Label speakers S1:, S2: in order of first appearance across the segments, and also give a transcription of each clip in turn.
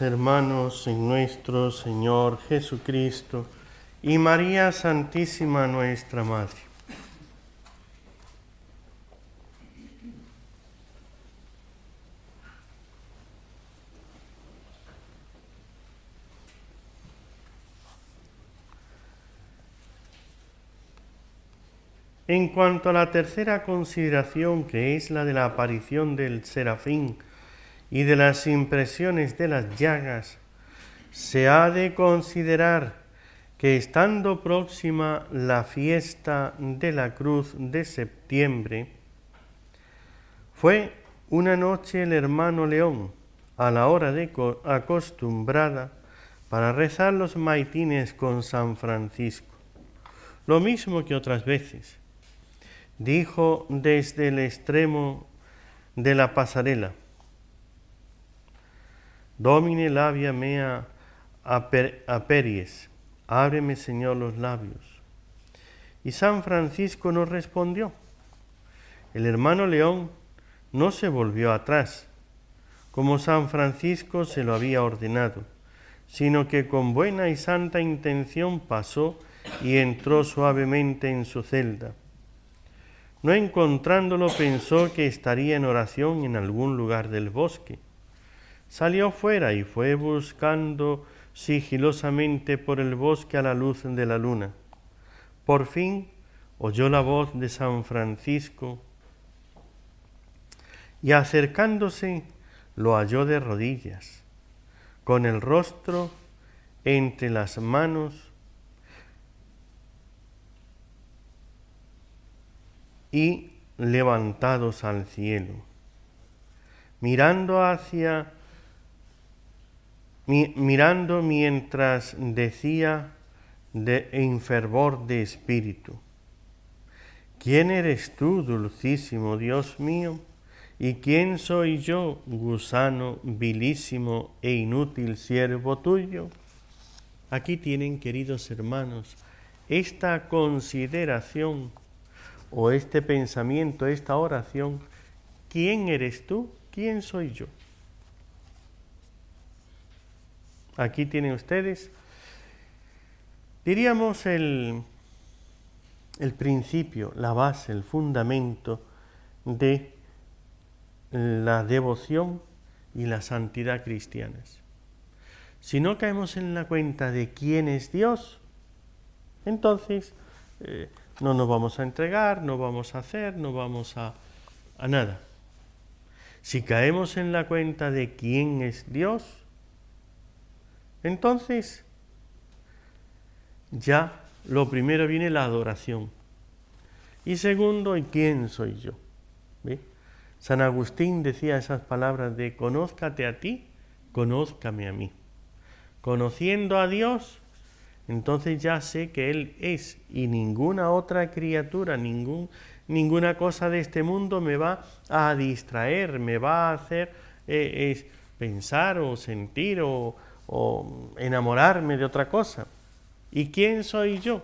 S1: hermanos en nuestro Señor Jesucristo y María Santísima nuestra Madre. En cuanto a la tercera consideración, que es la de la aparición del serafín, y de las impresiones de las llagas, se ha de considerar que estando próxima la fiesta de la cruz de septiembre, fue una noche el hermano León, a la hora de acostumbrada, para rezar los maitines con San Francisco, lo mismo que otras veces. Dijo desde el extremo de la pasarela, Domine labia mea aperies. Ábreme, Señor, los labios. Y San Francisco no respondió. El hermano León no se volvió atrás, como San Francisco se lo había ordenado, sino que con buena y santa intención pasó y entró suavemente en su celda. No encontrándolo pensó que estaría en oración en algún lugar del bosque salió fuera y fue buscando sigilosamente por el bosque a la luz de la luna. Por fin oyó la voz de San Francisco y acercándose lo halló de rodillas, con el rostro entre las manos y levantados al cielo, mirando hacia mirando mientras decía de, en fervor de espíritu, ¿quién eres tú, dulcísimo Dios mío? ¿Y quién soy yo, gusano vilísimo e inútil siervo tuyo? Aquí tienen, queridos hermanos, esta consideración o este pensamiento, esta oración, ¿quién eres tú? ¿Quién soy yo? Aquí tienen ustedes, diríamos, el, principio, la base, el fundamento de la devoción y la santidad cristianas. Si no caemos en la cuenta de quién es Dios, entonces eh, no nos vamos a entregar, no vamos a hacer, no vamos a nada. Si caemos en la cuenta de quién es Dios, entonces, ya lo primero viene la adoración. Y segundo, ¿y quién soy yo? San Agustín decía esas palabras de conózcate a ti, conózcame a mí. Conociendo a Dios, entonces ya sé que Él es y ninguna otra criatura, ningún, ninguna cosa de este mundo me va a distraer, me va a hacer eh, es, pensar o sentir o o enamorarme de otra cosa. ¿Y quién soy yo?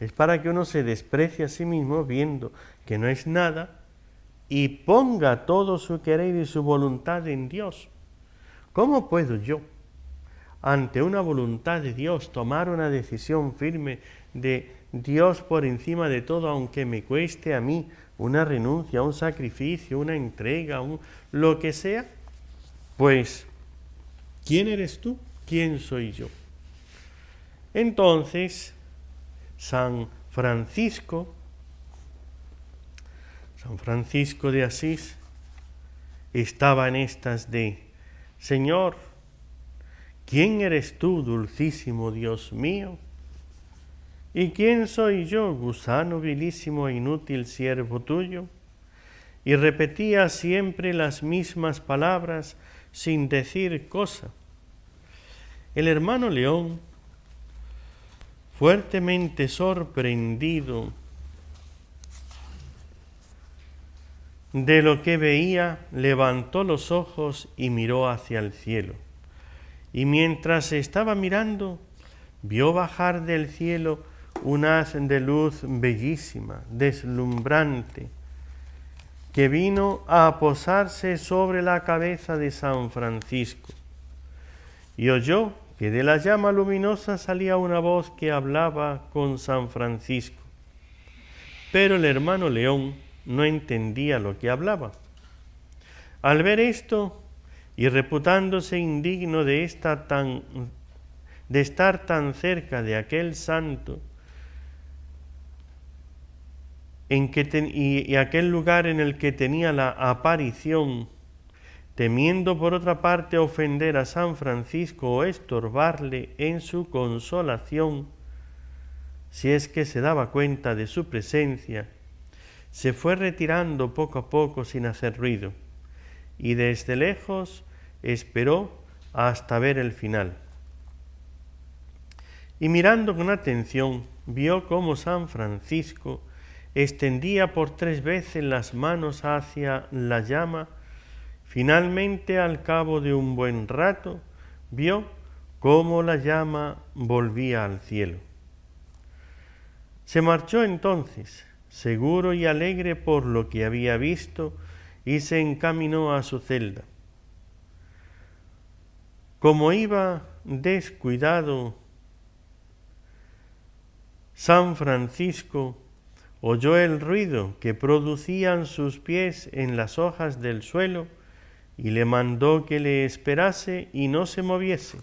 S1: Es para que uno se desprecie a sí mismo viendo que no es nada y ponga todo su querer y su voluntad en Dios. ¿Cómo puedo yo, ante una voluntad de Dios, tomar una decisión firme de Dios por encima de todo, aunque me cueste a mí una renuncia, un sacrificio, una entrega, lo que sea? Pues, ¿quién eres tú? ¿Quién soy yo? Entonces, San Francisco, San Francisco de Asís, estaba en estas de, Señor, ¿quién eres tú, dulcísimo Dios mío? ¿Y quién soy yo, gusano vilísimo e inútil siervo tuyo? Y repetía siempre las mismas palabras sin decir cosa el hermano León, fuertemente sorprendido de lo que veía, levantó los ojos y miró hacia el cielo. Y mientras estaba mirando, vio bajar del cielo un haz de luz bellísima, deslumbrante, que vino a posarse sobre la cabeza de San Francisco. Y oyó que de la llama luminosa salía una voz que hablaba con San Francisco. Pero el hermano León no entendía lo que hablaba. Al ver esto, y reputándose indigno de, esta tan, de estar tan cerca de aquel santo, en y aquel lugar en el que tenía la aparición temiendo por otra parte ofender a San Francisco o estorbarle en su consolación, si es que se daba cuenta de su presencia, se fue retirando poco a poco sin hacer ruido, y desde lejos esperó hasta ver el final. Y mirando con atención, vio cómo San Francisco extendía por tres veces las manos hacia la llama Finalmente, al cabo de un buen rato, vio cómo la llama volvía al cielo. Se marchó entonces, seguro y alegre por lo que había visto, y se encaminó a su celda. Como iba descuidado, San Francisco oyó el ruido que producían sus pies en las hojas del suelo, y le mandó que le esperase y no se moviese.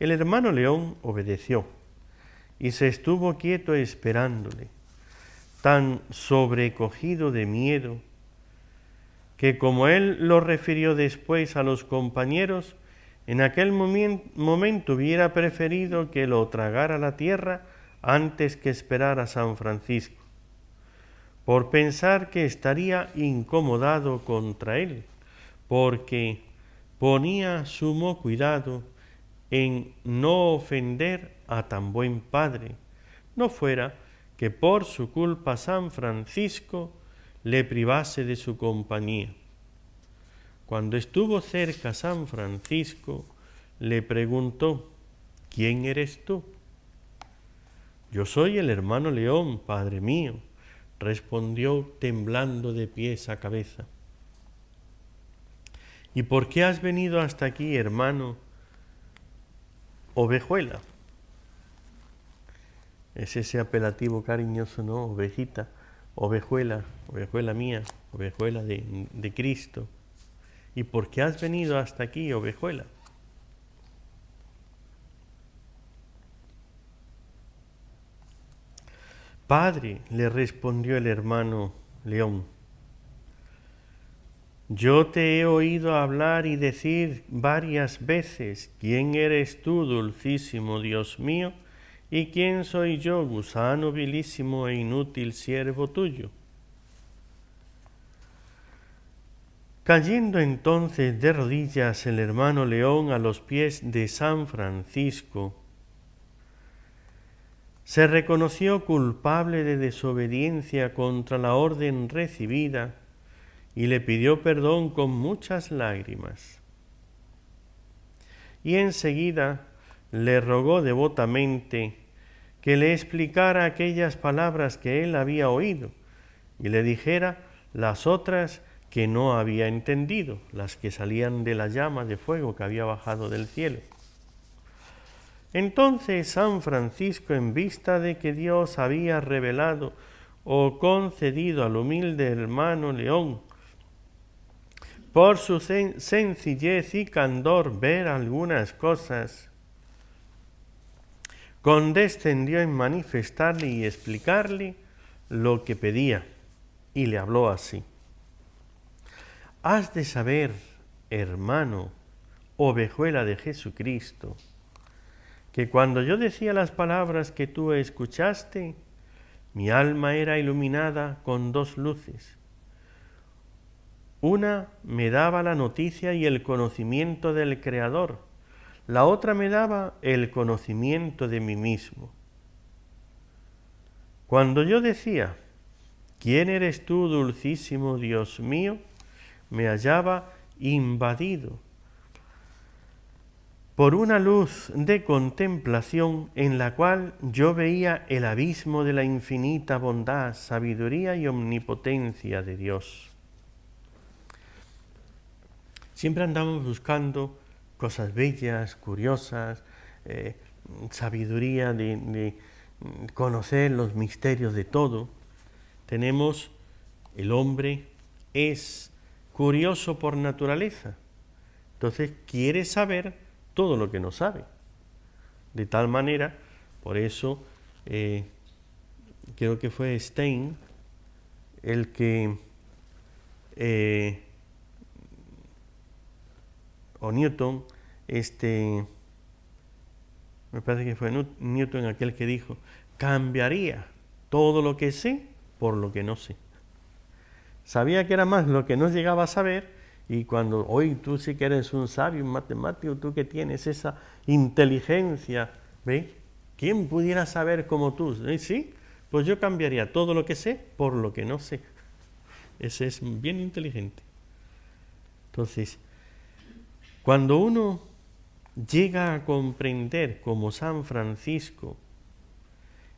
S1: El hermano león obedeció y se estuvo quieto esperándole, tan sobrecogido de miedo, que como él lo refirió después a los compañeros, en aquel momento hubiera preferido que lo tragara la tierra antes que esperar a San Francisco, por pensar que estaría incomodado contra él porque ponía sumo cuidado en no ofender a tan buen padre, no fuera que por su culpa San Francisco le privase de su compañía. Cuando estuvo cerca San Francisco, le preguntó, ¿quién eres tú? Yo soy el hermano León, padre mío, respondió temblando de pies a cabeza. ¿Y por qué has venido hasta aquí, hermano ovejuela? Es ese apelativo cariñoso, ¿no? Ovejita, ovejuela, ovejuela mía, ovejuela de, de Cristo. ¿Y por qué has venido hasta aquí, ovejuela? Padre, le respondió el hermano León yo te he oído hablar y decir varias veces, ¿quién eres tú, dulcísimo Dios mío? ¿Y quién soy yo, gusano vilísimo e inútil siervo tuyo? Cayendo entonces de rodillas el hermano León a los pies de San Francisco, se reconoció culpable de desobediencia contra la orden recibida y le pidió perdón con muchas lágrimas. Y enseguida le rogó devotamente que le explicara aquellas palabras que él había oído y le dijera las otras que no había entendido, las que salían de la llama de fuego que había bajado del cielo. Entonces San Francisco, en vista de que Dios había revelado o concedido al humilde hermano León por su sencillez y candor ver algunas cosas, condescendió en manifestarle y explicarle lo que pedía, y le habló así. Has de saber, hermano, ovejuela de Jesucristo, que cuando yo decía las palabras que tú escuchaste, mi alma era iluminada con dos luces, una me daba la noticia y el conocimiento del Creador, la otra me daba el conocimiento de mí mismo. Cuando yo decía, ¿quién eres tú, dulcísimo Dios mío? me hallaba invadido por una luz de contemplación en la cual yo veía el abismo de la infinita bondad, sabiduría y omnipotencia de Dios. Siempre andamos buscando cosas bellas, curiosas, eh, sabiduría de, mm, conocer los misterios de todo. Tenemos el hombre es curioso por naturaleza. Entonces quiere saber todo lo que no sabe. De tal manera, por eso eh, creo que fue Stein el que eh, Newton, este, me parece que fue Newton aquel que dijo, cambiaría todo lo que sé por lo que no sé. Sabía que era más lo que no llegaba a saber y cuando hoy tú sí que eres un sabio, un matemático, tú que tienes esa inteligencia, ...¿ve? ¿Quién pudiera saber como tú? ¿Eh? ¿Sí? Pues yo cambiaría todo lo que sé por lo que no sé. Ese es bien inteligente. Entonces, cuando uno llega a comprender como San Francisco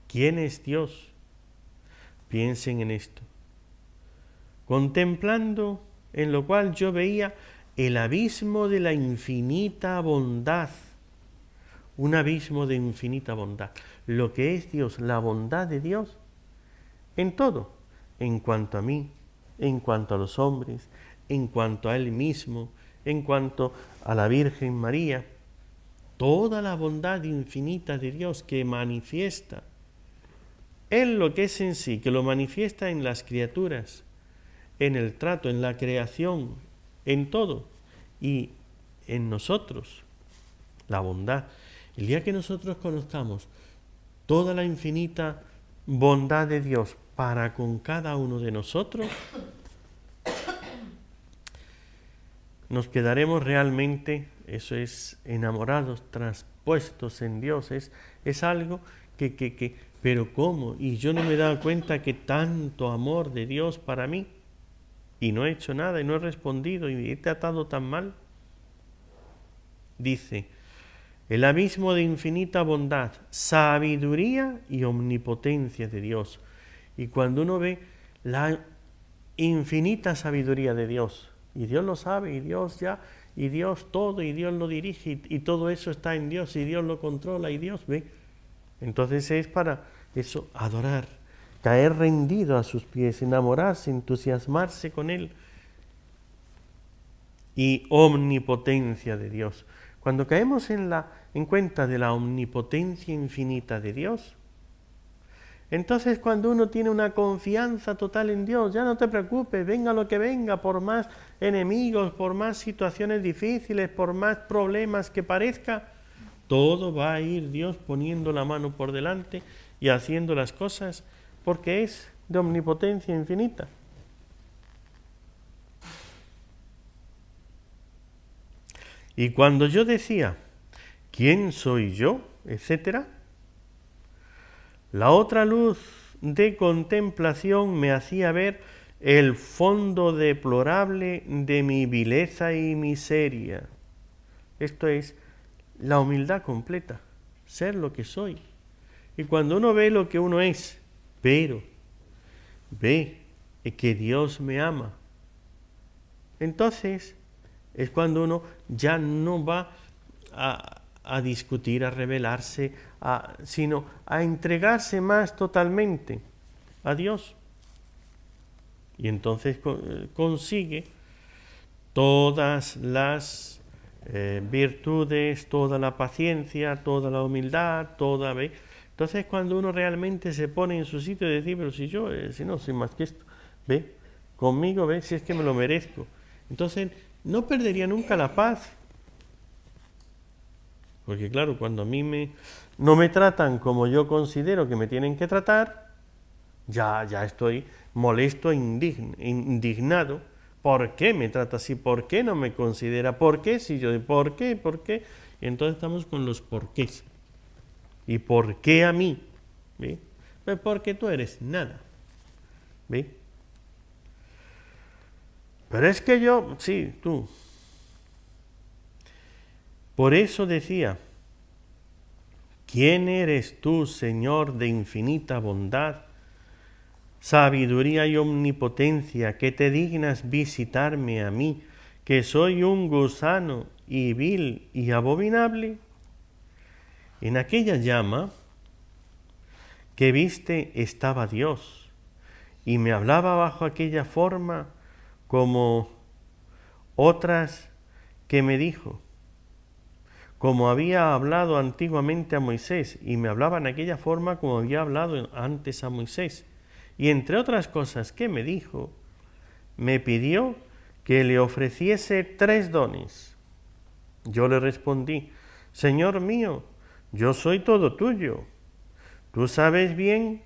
S1: quién es Dios, piensen en esto, contemplando en lo cual yo veía el abismo de la infinita bondad, un abismo de infinita bondad, lo que es Dios, la bondad de Dios, en todo, en cuanto a mí, en cuanto a los hombres, en cuanto a Él mismo, en cuanto a la Virgen María, toda la bondad infinita de Dios que manifiesta en lo que es en sí, que lo manifiesta en las criaturas, en el trato, en la creación, en todo y en nosotros, la bondad. El día que nosotros conozcamos toda la infinita bondad de Dios para con cada uno de nosotros, nos quedaremos realmente, eso es, enamorados, traspuestos en Dios, es, algo que, que, que, pero ¿cómo? Y yo no me he dado cuenta que tanto amor de Dios para mí, y no he hecho nada, y no he respondido, y he tratado tan mal. Dice, el abismo de infinita bondad, sabiduría y omnipotencia de Dios. Y cuando uno ve la infinita sabiduría de Dios, y Dios lo sabe, y Dios ya, y Dios todo, y Dios lo dirige, y, todo eso está en Dios, y Dios lo controla, y Dios ve. Entonces es para eso, adorar, caer rendido a sus pies, enamorarse, entusiasmarse con Él. Y omnipotencia de Dios. Cuando caemos en, la, en cuenta de la omnipotencia infinita de Dios, entonces cuando uno tiene una confianza total en Dios, ya no te preocupes, venga lo que venga, por más enemigos, por más situaciones difíciles, por más problemas que parezca, todo va a ir Dios poniendo la mano por delante y haciendo las cosas porque es de omnipotencia infinita. Y cuando yo decía, ¿quién soy yo? etcétera, la otra luz de contemplación me hacía ver el fondo deplorable de mi vileza y miseria. Esto es la humildad completa, ser lo que soy. Y cuando uno ve lo que uno es, pero ve que Dios me ama, entonces es cuando uno ya no va a, a discutir, a rebelarse, a, sino a entregarse más totalmente a Dios. Y entonces eh, consigue todas las eh, virtudes, toda la paciencia, toda la humildad, toda... ¿ve? Entonces cuando uno realmente se pone en su sitio y dice, pero si yo, eh, si no, soy más que esto, ¿ve? Conmigo, ¿ve? Si es que me lo merezco. Entonces no perdería nunca la paz porque claro, cuando a mí me, no me tratan como yo considero que me tienen que tratar, ya, ya estoy molesto, indign, indignado. ¿Por qué me trata así? ¿Por qué no me considera? ¿Por qué si yo? ¿Por qué? ¿Por qué? Y entonces estamos con los porqués. ¿Y por qué a mí? Pues porque tú eres nada. ¿Ve? Pero es que yo, sí, tú, por eso decía, ¿quién eres tú, Señor, de infinita bondad, sabiduría y omnipotencia, que te dignas visitarme a mí, que soy un gusano y vil y abominable? En aquella llama que viste estaba Dios, y me hablaba bajo aquella forma como otras que me dijo como había hablado antiguamente a Moisés, y me hablaba en aquella forma como había hablado antes a Moisés. Y entre otras cosas que me dijo, me pidió que le ofreciese tres dones. Yo le respondí, Señor mío, yo soy todo tuyo. Tú sabes bien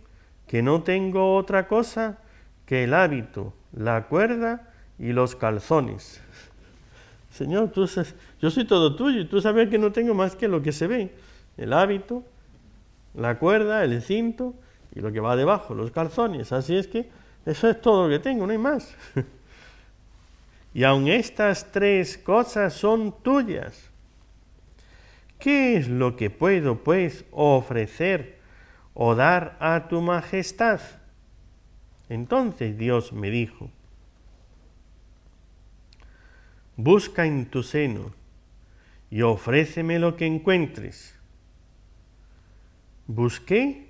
S1: que no tengo otra cosa que el hábito, la cuerda y los calzones. Señor, yo soy todo tuyo y tú sabes que no tengo más que lo que se ve, el hábito, la cuerda, el cinto y lo que va debajo, los calzones. Así es que eso es todo lo que tengo, no hay más. y aun estas tres cosas son tuyas. ¿Qué es lo que puedo, pues, ofrecer o dar a tu majestad? Entonces Dios me dijo, busca en tu seno y ofréceme lo que encuentres. Busqué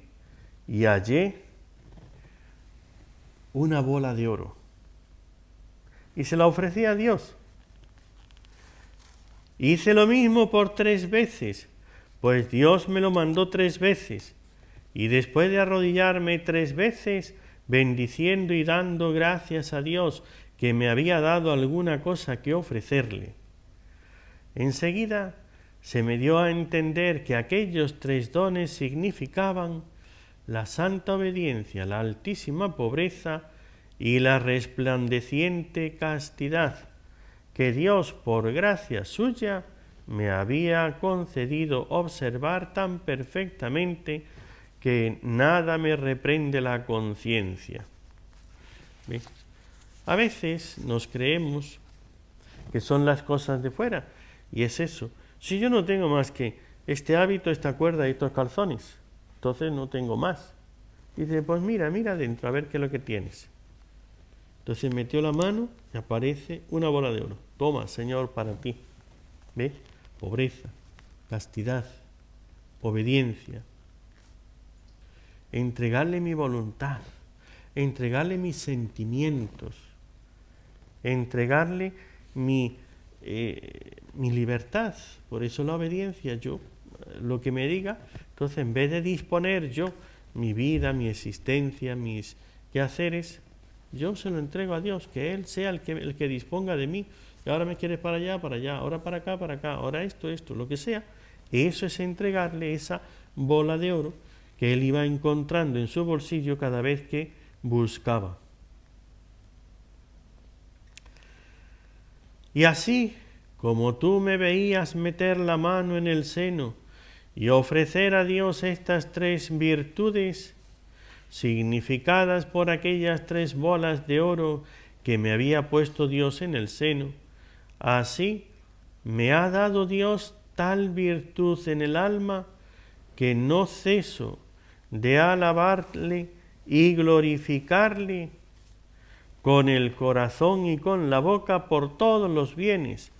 S1: y hallé una bola de oro y se la ofrecí a Dios. Hice lo mismo por tres veces, pues Dios me lo mandó tres veces. Y después de arrodillarme tres veces, bendiciendo y dando gracias a Dios que me había dado alguna cosa que ofrecerle. Enseguida se me dio a entender que aquellos tres dones significaban la santa obediencia, la altísima pobreza y la resplandeciente castidad que Dios por gracia suya me había concedido observar tan perfectamente que nada me reprende la conciencia. A veces nos creemos que son las cosas de fuera, y es eso. Si yo no tengo más que este hábito, esta cuerda y estos calzones, entonces no tengo más. Dice, pues mira, mira dentro, a ver qué es lo que tienes. Entonces metió la mano y aparece una bola de oro. Toma, Señor, para ti. Ve, Pobreza, castidad, obediencia. Entregarle mi voluntad, entregarle mis sentimientos, entregarle mi, eh, mi libertad. Por eso la obediencia, yo, eh, lo que me diga, entonces en vez de disponer yo mi vida, mi existencia, mis quehaceres, yo se lo entrego a Dios, que Él sea el que, el que disponga de mí. que ahora me quieres para allá, para allá, ahora para acá, para acá, ahora esto, esto, lo que sea. Eso es entregarle esa bola de oro que él iba encontrando en su bolsillo cada vez que buscaba. Y así como tú me veías meter la mano en el seno y ofrecer a Dios estas tres virtudes, significadas por aquellas tres bolas de oro que me había puesto Dios en el seno, así me ha dado Dios tal virtud en el alma que no ceso de alabarle y glorificarle con el corazón y con la boca por todos los bienes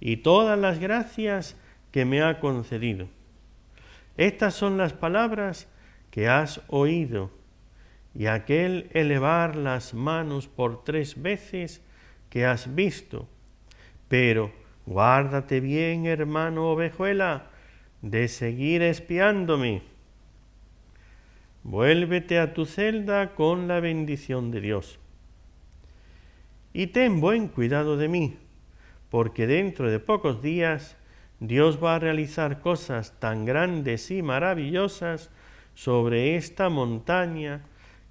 S1: y todas las gracias que me ha concedido. Estas son las palabras que has oído, y aquel elevar las manos por tres veces que has visto. Pero guárdate bien, hermano ovejuela, de seguir espiándome. Vuélvete a tu celda con la bendición de Dios y ten buen cuidado de mí, porque dentro de pocos días Dios va a realizar cosas tan grandes y maravillosas sobre esta montaña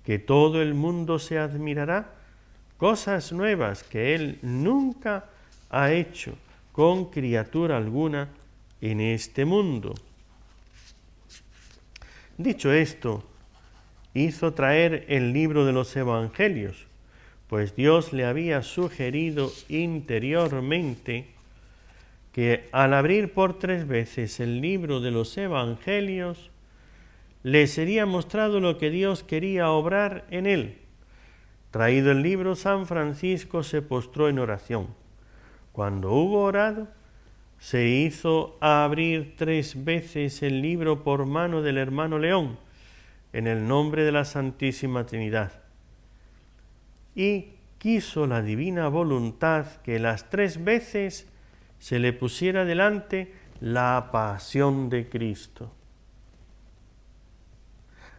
S1: que todo el mundo se admirará, cosas nuevas que Él nunca ha hecho con criatura alguna en este mundo. Dicho esto, hizo traer el libro de los Evangelios, pues Dios le había sugerido interiormente que al abrir por tres veces el libro de los Evangelios, le sería mostrado lo que Dios quería obrar en él. Traído el libro, San Francisco se postró en oración. Cuando hubo orado, se hizo abrir tres veces el libro por mano del hermano León, en el nombre de la Santísima Trinidad y quiso la divina voluntad que las tres veces se le pusiera delante la pasión de Cristo.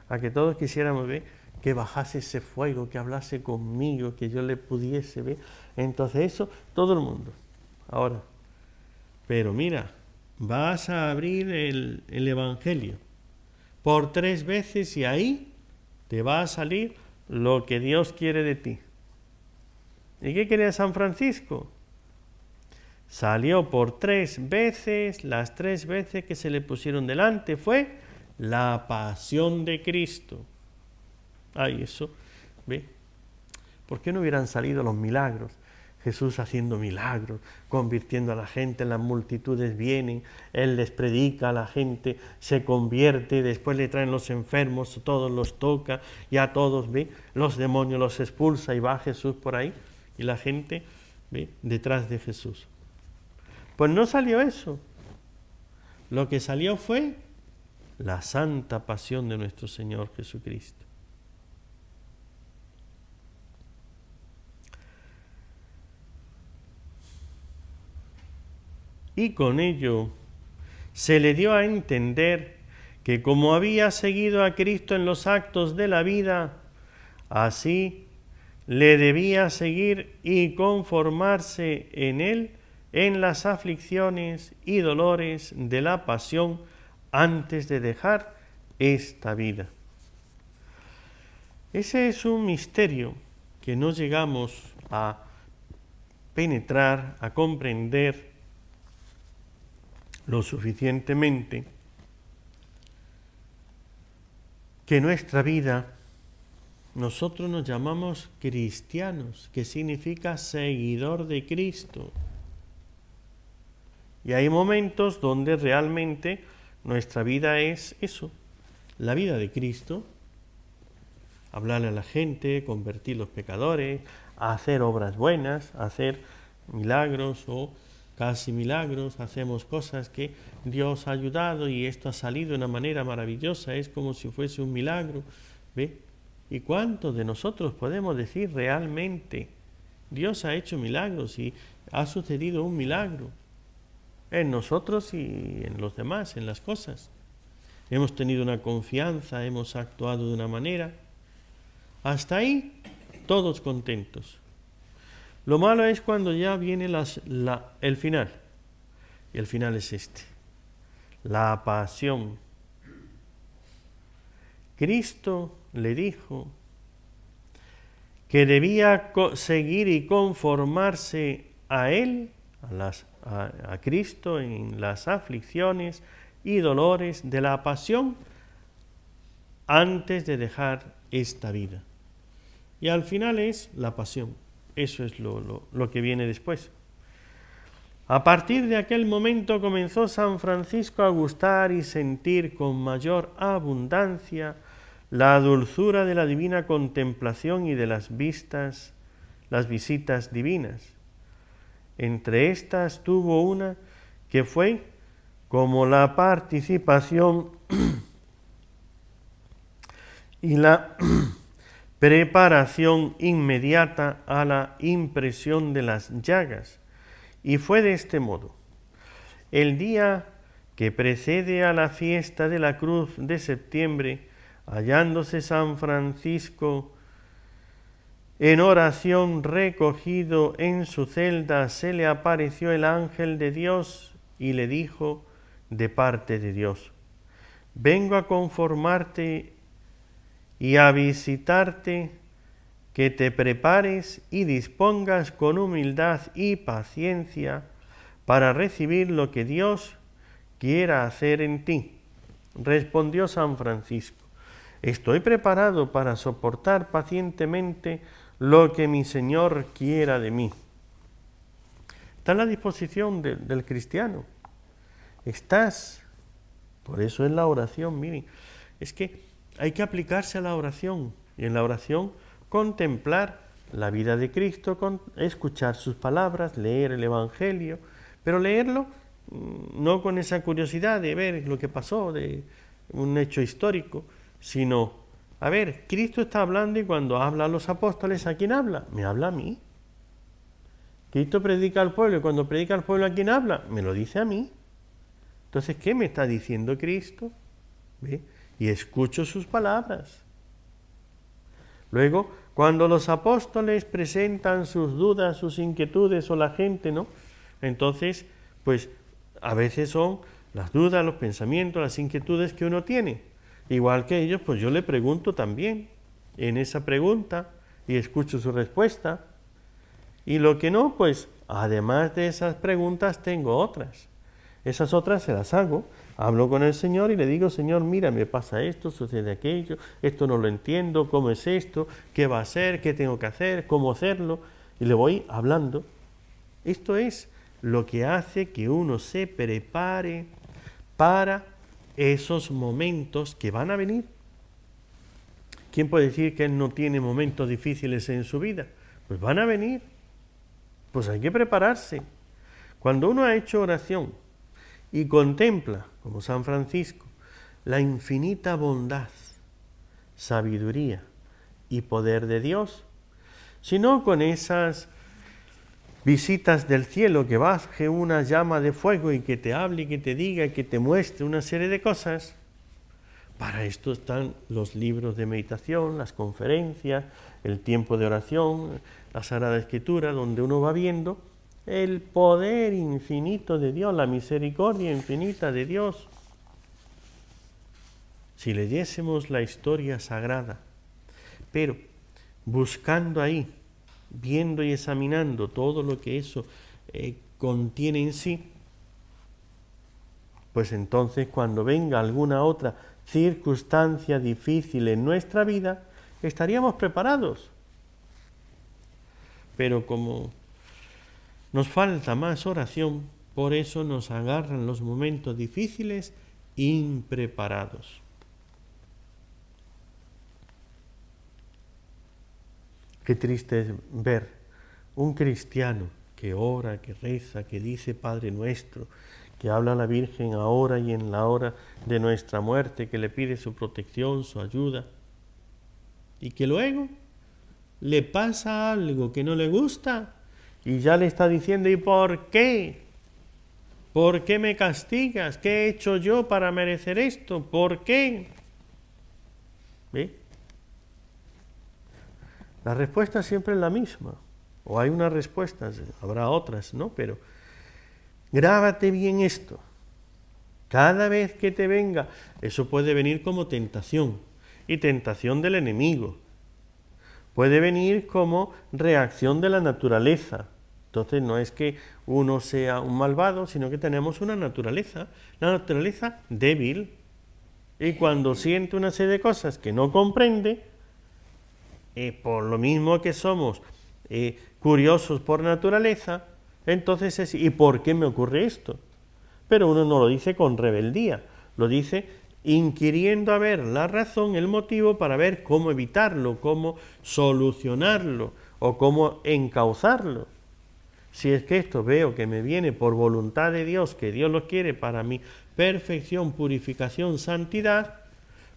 S1: A que todos quisiéramos ver que bajase ese fuego, que hablase conmigo, que yo le pudiese ver. Entonces eso, todo el mundo. Ahora, pero mira, vas a abrir el, Evangelio por tres veces y ahí te va a salir lo que Dios quiere de ti. ¿Y qué quería San Francisco? Salió por tres veces, las tres veces que se le pusieron delante fue la pasión de Cristo. Ay, eso, ¿ve? ¿Por qué no hubieran salido los milagros? Jesús haciendo milagros, convirtiendo a la gente, las multitudes vienen, Él les predica a la gente, se convierte, después le traen los enfermos, todos los toca, y a todos ven, los demonios los expulsa y va Jesús por ahí y la gente ve detrás de Jesús. Pues no salió eso. Lo que salió fue la santa pasión de nuestro Señor Jesucristo. y con ello se le dio a entender que como había seguido a Cristo en los actos de la vida, así le debía seguir y conformarse en él en las aflicciones y dolores de la pasión antes de dejar esta vida. Ese es un misterio que no llegamos a penetrar, a comprender, lo suficientemente que nuestra vida, nosotros nos llamamos cristianos, que significa seguidor de Cristo. Y hay momentos donde realmente nuestra vida es eso, la vida de Cristo, hablarle a la gente, convertir los pecadores, hacer obras buenas, hacer milagros o casi milagros, hacemos cosas que Dios ha ayudado y esto ha salido de una manera maravillosa, es como si fuese un milagro. ¿Ve? ¿Y cuántos de nosotros podemos decir realmente, Dios ha hecho milagros y ha sucedido un milagro en nosotros y en los demás, en las cosas? Hemos tenido una confianza, hemos actuado de una manera. Hasta ahí, todos contentos. Lo malo es cuando ya viene el final. Y el final es este. La pasión. Cristo le dijo que debía seguir y conformarse a Él, a Cristo en las aflicciones y dolores de la pasión antes de dejar esta vida. Y al final es la pasión. Eso es lo, que viene después. A partir de aquel momento comenzó San Francisco a gustar y sentir con mayor abundancia la dulzura de la divina contemplación y de las vistas, las visitas divinas. Entre estas tuvo una que fue como la participación y la preparación inmediata a la impresión de las llagas. Y fue de este modo. El día que precede a la fiesta de la cruz de septiembre, hallándose San Francisco en oración recogido en su celda, se le apareció el ángel de Dios y le dijo de parte de Dios, vengo a conformarte y a visitarte, que te prepares y dispongas con humildad y paciencia para recibir lo que Dios quiera hacer en ti. Respondió San Francisco, estoy preparado para soportar pacientemente lo que mi Señor quiera de mí. Está en la disposición del cristiano. Estás. Por eso es la oración, miren. Es que hay que aplicarse a la oración y en la oración contemplar la vida de Cristo, escuchar sus palabras, leer el Evangelio, pero leerlo mm, no con esa curiosidad de ver lo que pasó, de un hecho histórico, sino, a ver, Cristo está hablando y cuando habla a los apóstoles, ¿a quién habla? Me habla a mí. Cristo predica al pueblo y cuando predica al pueblo, ¿a quién habla? Me lo dice a mí. Entonces, ¿qué me está diciendo Cristo? ¿Ve? y escucho sus palabras. Luego, cuando los apóstoles presentan sus dudas, sus inquietudes o la gente, ¿no? Entonces, pues a veces son las dudas, los pensamientos, las inquietudes que uno tiene. Igual que ellos, pues yo le pregunto también en esa pregunta y escucho su respuesta. Y lo que no, pues además de esas preguntas tengo otras. Esas otras se las hago Hablo con el Señor y le digo, Señor, mira, me pasa esto, sucede aquello, esto no lo entiendo, cómo es esto, qué va a ser, qué tengo que hacer, cómo hacerlo. Y le voy hablando. Esto es lo que hace que uno se prepare para esos momentos que van a venir. ¿Quién puede decir que no tiene momentos difíciles en su vida? Pues van a venir. Pues hay que prepararse. Cuando uno ha hecho oración y contempla, como San Francisco, la infinita bondad, sabiduría y poder de Dios, sino con esas visitas del cielo que baje una llama de fuego y que te hable y que te diga y que te muestre una serie de cosas. Para esto están los libros de meditación, las conferencias, el tiempo de oración, la Sagrada Escritura, donde uno va viendo el poder infinito de Dios, la misericordia infinita de Dios. Si leyésemos la historia sagrada, pero buscando ahí, viendo y examinando todo lo que eso eh, contiene en sí, pues entonces cuando venga alguna otra circunstancia difícil en nuestra vida, estaríamos preparados. Pero como nos falta más oración, por eso nos agarran los momentos difíciles impreparados. Qué triste es ver un cristiano que ora, que reza, que dice Padre nuestro, que habla a la Virgen ahora y en la hora de nuestra muerte, que le pide su protección, su ayuda, y que luego le pasa algo que no le gusta y ya le está diciendo, ¿y por qué? ¿Por qué me castigas? ¿Qué he hecho yo para merecer esto? ¿Por qué? ¿Ve? La respuesta siempre es la misma. O hay unas respuestas, habrá otras, ¿no? Pero grábate bien esto. Cada vez que te venga, eso puede venir como tentación. Y tentación del enemigo. Puede venir como reacción de la naturaleza. Entonces no es que uno sea un malvado, sino que tenemos una naturaleza, la naturaleza débil. Y cuando siente una serie de cosas que no comprende, eh, por lo mismo que somos eh, curiosos por naturaleza, entonces es, ¿y por qué me ocurre esto? Pero uno no lo dice con rebeldía, lo dice inquiriendo a ver la razón, el motivo para ver cómo evitarlo, cómo solucionarlo o cómo encauzarlo. Si es que esto veo que me viene por voluntad de Dios, que Dios lo quiere para mi perfección, purificación, santidad,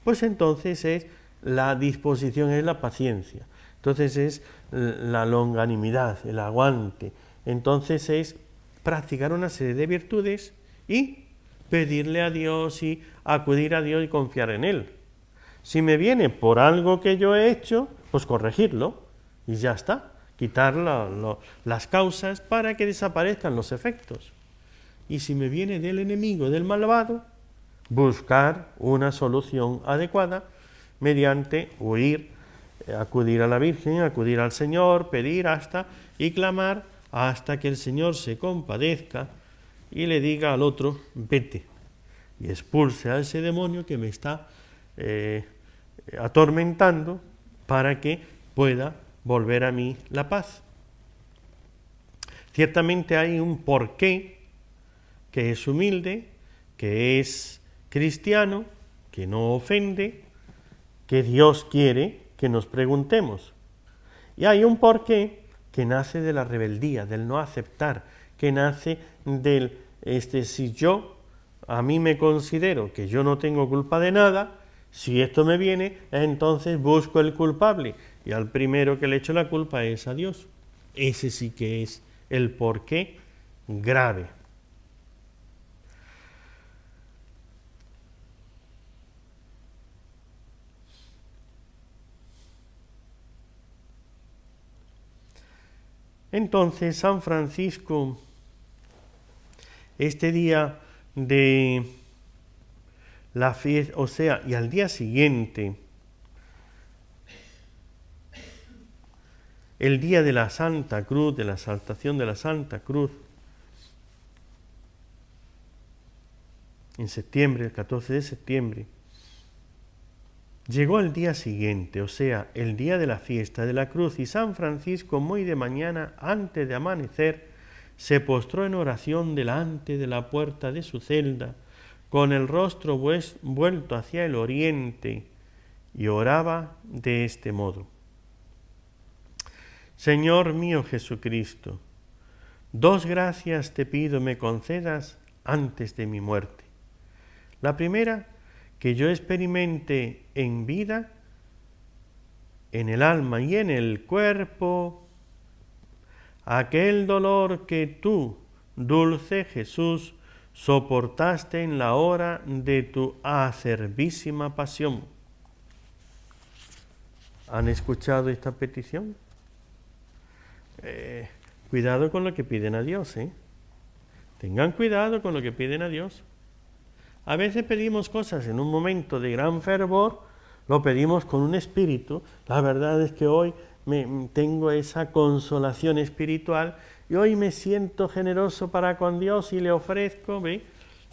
S1: pues entonces es la disposición, es la paciencia. Entonces es la longanimidad, el aguante. Entonces es practicar una serie de virtudes y pedirle a Dios y acudir a Dios y confiar en Él. Si me viene por algo que yo he hecho, pues corregirlo y ya está. Quitar las causas para que desaparezcan los efectos. Y si me viene del enemigo, del malvado, buscar una solución adecuada mediante huir, eh, acudir a la Virgen, acudir al Señor, pedir hasta y clamar hasta que el Señor se compadezca y le diga al otro, vete y expulse a ese demonio que me está eh, atormentando para que pueda volver a mí la paz. Ciertamente hay un porqué que es humilde, que es cristiano, que no ofende, que Dios quiere que nos preguntemos. Y hay un porqué que nace de la rebeldía, del no aceptar, que nace del este, si yo a mí me considero que yo no tengo culpa de nada, si esto me viene, entonces busco el culpable. Y al primero que le echo la culpa es a Dios. Ese sí que es el porqué grave. Entonces San Francisco este día de la fiesta, o sea, y al día siguiente, el día de la Santa Cruz, de la exaltación de la Santa Cruz, en septiembre, el 14 de septiembre, llegó el día siguiente, o sea, el día de la fiesta de la cruz, y San Francisco muy de mañana, antes de amanecer, se postró en oración delante de la puerta de su celda, con el rostro vuelto hacia el oriente, y oraba de este modo. Señor mío Jesucristo, dos gracias te pido me concedas antes de mi muerte. La primera, que yo experimente en vida, en el alma y en el cuerpo, aquel dolor que tú, dulce Jesús, soportaste en la hora de tu acerbísima pasión. ¿Han escuchado esta petición? Eh, cuidado con lo que piden a Dios, ¿eh? Tengan cuidado con lo que piden a Dios. A veces pedimos cosas en un momento de gran fervor, lo pedimos con un espíritu. La verdad es que hoy tengo esa consolación espiritual y hoy me siento generoso para con Dios y le ofrezco, ¿ve?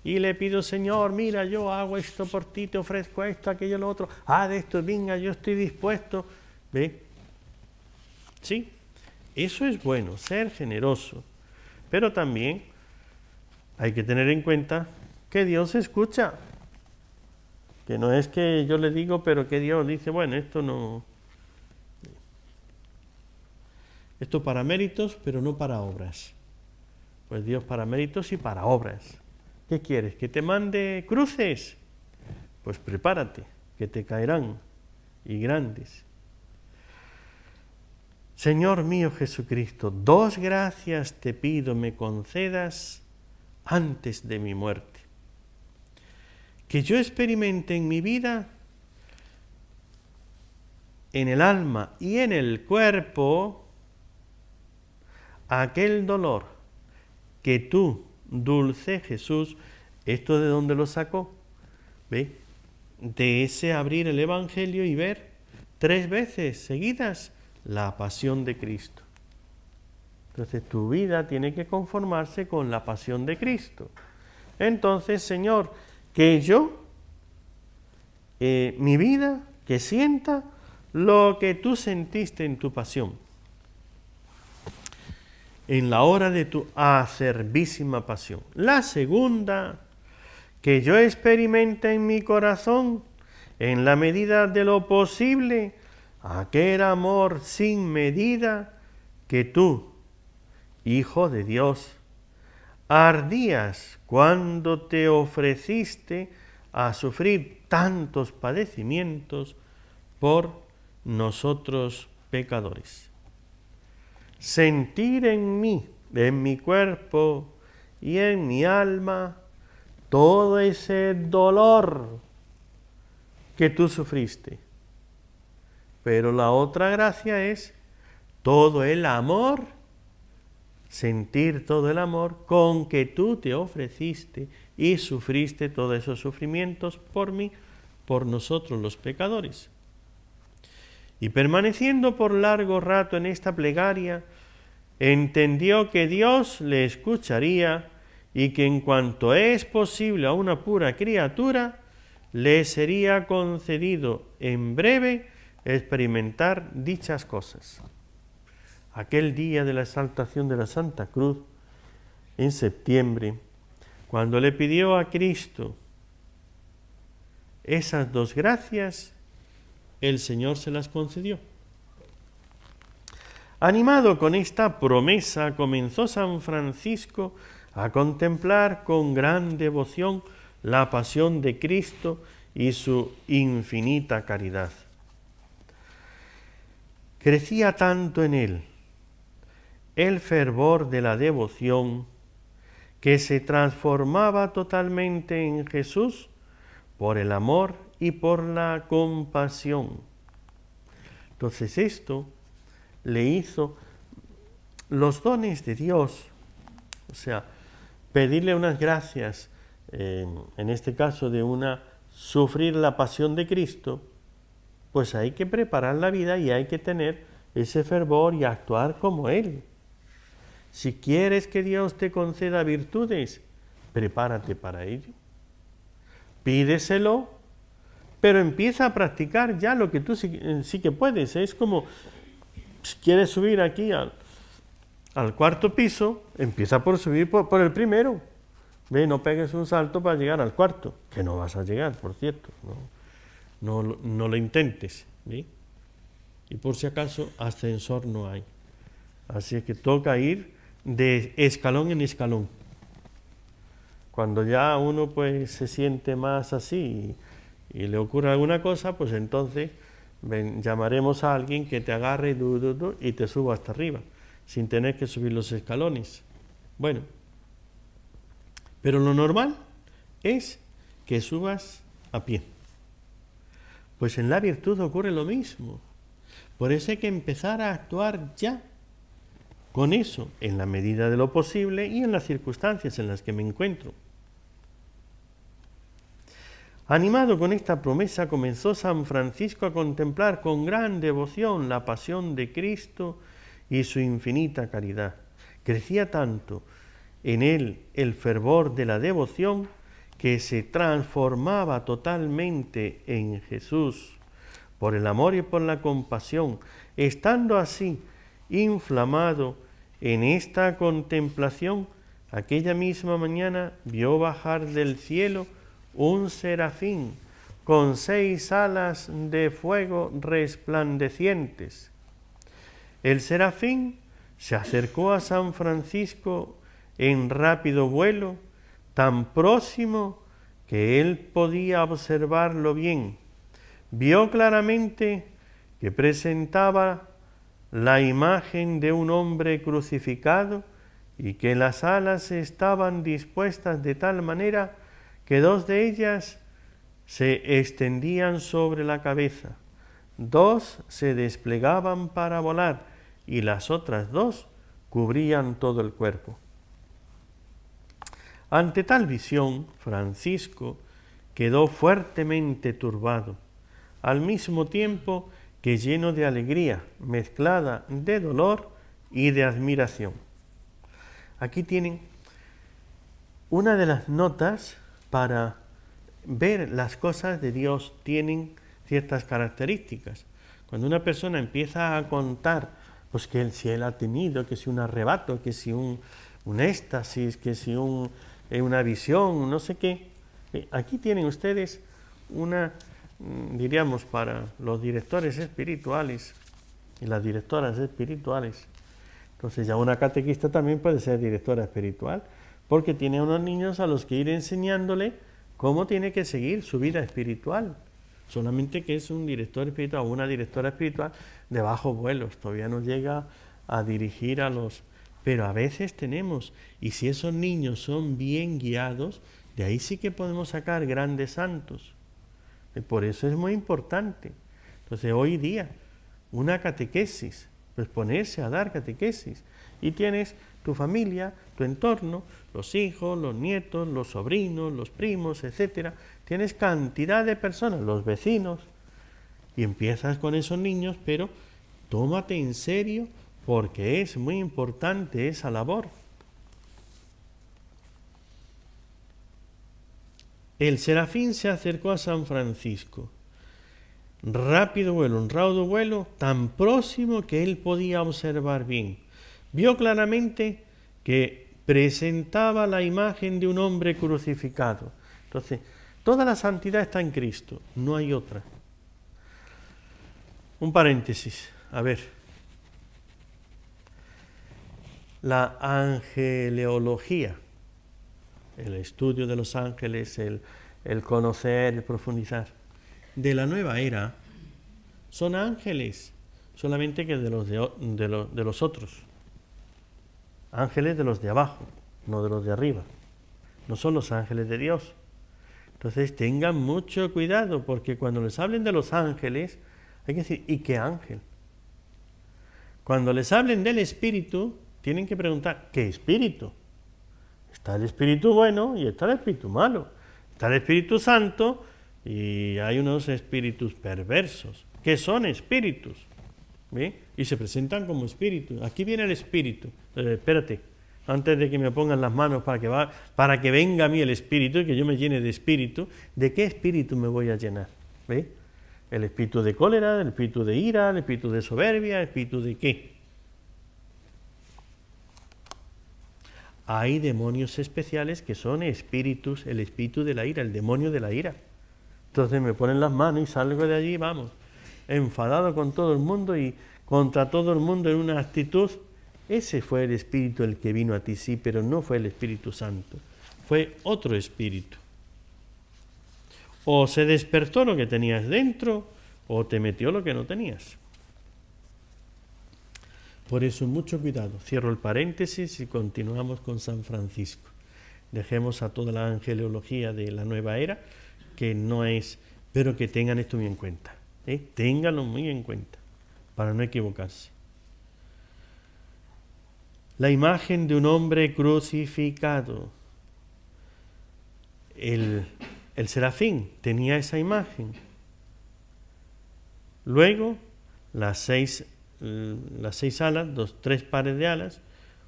S1: Y le pido, Señor, mira, yo hago esto por ti, te ofrezco esto, aquello, lo otro. Ah, de esto, venga, yo estoy dispuesto. ¿Ve? Sí, eso es bueno, ser generoso. Pero también hay que tener en cuenta que Dios escucha. Que no es que yo le digo, pero que Dios dice, bueno, esto no, Esto para méritos, pero no para obras. Pues Dios para méritos y para obras. ¿Qué quieres? ¿Que te mande cruces? Pues prepárate, que te caerán y grandes. Señor mío Jesucristo, dos gracias te pido me concedas antes de mi muerte. Que yo experimente en mi vida, en el alma y en el cuerpo, aquel dolor que tú, dulce Jesús, ¿esto de dónde lo sacó? ¿Ve? De ese abrir el Evangelio y ver tres veces seguidas la pasión de Cristo. Entonces tu vida tiene que conformarse con la pasión de Cristo. Entonces, Señor, que yo, eh, mi vida, que sienta lo que tú sentiste en tu pasión en la hora de tu acerbísima pasión. La segunda, que yo experimenté en mi corazón, en la medida de lo posible, aquel amor sin medida que tú, Hijo de Dios, ardías cuando te ofreciste a sufrir tantos padecimientos por nosotros pecadores sentir en mí, en mi cuerpo y en mi alma, todo ese dolor que tú sufriste. Pero la otra gracia es todo el amor, sentir todo el amor con que tú te ofreciste y sufriste todos esos sufrimientos por mí, por nosotros los pecadores. Y permaneciendo por largo rato en esta plegaria, entendió que Dios le escucharía y que en cuanto es posible a una pura criatura, le sería concedido en breve experimentar dichas cosas. Aquel día de la exaltación de la Santa Cruz, en septiembre, cuando le pidió a Cristo esas dos gracias, el Señor se las concedió. Animado con esta promesa, comenzó San Francisco a contemplar con gran devoción la pasión de Cristo y su infinita caridad. Crecía tanto en él el fervor de la devoción que se transformaba totalmente en Jesús por el amor y por la compasión. Entonces esto le hizo los dones de Dios, o sea, pedirle unas gracias, en este caso de una sufrir la pasión de Cristo, pues hay que preparar la vida y hay que tener ese fervor y actuar como Él. Si quieres que Dios te conceda virtudes, prepárate para ello. Pídeselo pero empieza a practicar ya lo que tú eh, sí, que puedes. Es como, si quieres subir aquí al, cuarto piso, empieza por subir por, el primero. Ve, no pegues un salto para llegar al cuarto, que no vas a llegar, por cierto. No, no, no lo intentes. Y por si acaso, ascensor no hay. Así que toca ir de escalón en escalón. Cuando ya uno pues se siente más así, y le ocurre alguna cosa, pues entonces llamaremos a alguien que te agarre y, du, y te suba hasta arriba, sin tener que subir los escalones. Bueno, pero lo normal es que subas a pie. Pues en la virtud ocurre lo mismo. Por eso hay que empezar a actuar ya con eso, en la medida de lo posible y en las circunstancias en las que me encuentro. Animado con esta promesa, comenzó San Francisco a contemplar con gran devoción la pasión de Cristo y su infinita caridad. Crecía tanto en él el fervor de la devoción que se transformaba totalmente en Jesús por el amor y por la compasión, estando así inflamado en esta contemplación, aquella misma mañana vio bajar del cielo un serafín con seis alas de fuego resplandecientes. El serafín se acercó a San Francisco en rápido vuelo, tan próximo que él podía observarlo bien. Vio claramente que presentaba la imagen de un hombre crucificado y que las alas estaban dispuestas de tal manera que dos de ellas se extendían sobre la cabeza, dos se desplegaban para volar y las otras dos cubrían todo el cuerpo. Ante tal visión, Francisco quedó fuertemente turbado, al mismo tiempo que lleno de alegría, mezclada de dolor y de admiración. Aquí tienen una de las notas para ver las cosas de Dios tienen ciertas características. Cuando una persona empieza a contar, pues que el si él ha tenido, que si un arrebato, que si un, éxtasis, que si un, eh, una visión, no sé qué, eh, aquí tienen ustedes una, mm, diríamos, para los directores espirituales y las directoras espirituales. Entonces ya una catequista también puede ser directora espiritual porque tiene unos niños a los que ir enseñándole cómo tiene que seguir su vida espiritual. Solamente que es un director espiritual o una directora espiritual de bajo vuelos, todavía no llega a dirigir a los... Pero a veces tenemos, y si esos niños son bien guiados, de ahí sí que podemos sacar grandes santos. Y por eso es muy importante. Entonces hoy día, una catequesis, pues ponerse a dar catequesis. Y tienes tu familia, tu entorno, los hijos, los nietos, los sobrinos, los primos, etcétera. Tienes cantidad de personas, los vecinos, y empiezas con esos niños, pero tómate en serio porque es muy importante esa labor. El serafín se acercó a San Francisco. Rápido vuelo, honrado vuelo, tan próximo que él podía observar bien vio claramente que presentaba la imagen de un hombre crucificado. Entonces, toda la santidad está en Cristo, no hay otra. Un paréntesis, a ver. La angeleología, el estudio de los ángeles, el, conocer, el profundizar, de la nueva era, son ángeles, solamente que de los, de, los, de los otros ángeles de los de abajo, no de los de arriba. No son los ángeles de Dios. Entonces tengan mucho cuidado porque cuando les hablen de los ángeles, hay que decir, ¿y qué ángel? Cuando les hablen del espíritu, tienen que preguntar, ¿qué espíritu? Está el espíritu bueno y está el espíritu malo. Está el espíritu santo y hay unos espíritus perversos. ¿Qué son espíritus? Y se presentan como espíritu. Aquí viene el espíritu. Entonces, espérate, antes de que me pongan las manos para que, va, para que venga a mí el espíritu y que yo me llene de espíritu, ¿de qué espíritu me voy a llenar? El espíritu de cólera, el espíritu de ira, el espíritu de soberbia, el espíritu de qué? Hay demonios especiales que son espíritus, el espíritu de la ira, el demonio de la ira. Entonces me ponen las manos y salgo de allí, vamos enfadado con todo el mundo y contra todo el mundo en una actitud. Ese fue el espíritu el que vino a ti, sí, pero no fue el Espíritu Santo, fue otro espíritu. O se despertó lo que tenías dentro, o te metió lo que no tenías. Por eso mucho cuidado. Cierro el paréntesis y continuamos con San Francisco. Dejemos a toda la angelología de la nueva era, que no es, pero que tengan esto bien en cuenta. ¿eh? Ténganlo muy en cuenta para no equivocarse. La imagen de un hombre crucificado. El, serafín tenía esa imagen. Luego, las seis, mm, las seis alas, dos, tres pares de alas,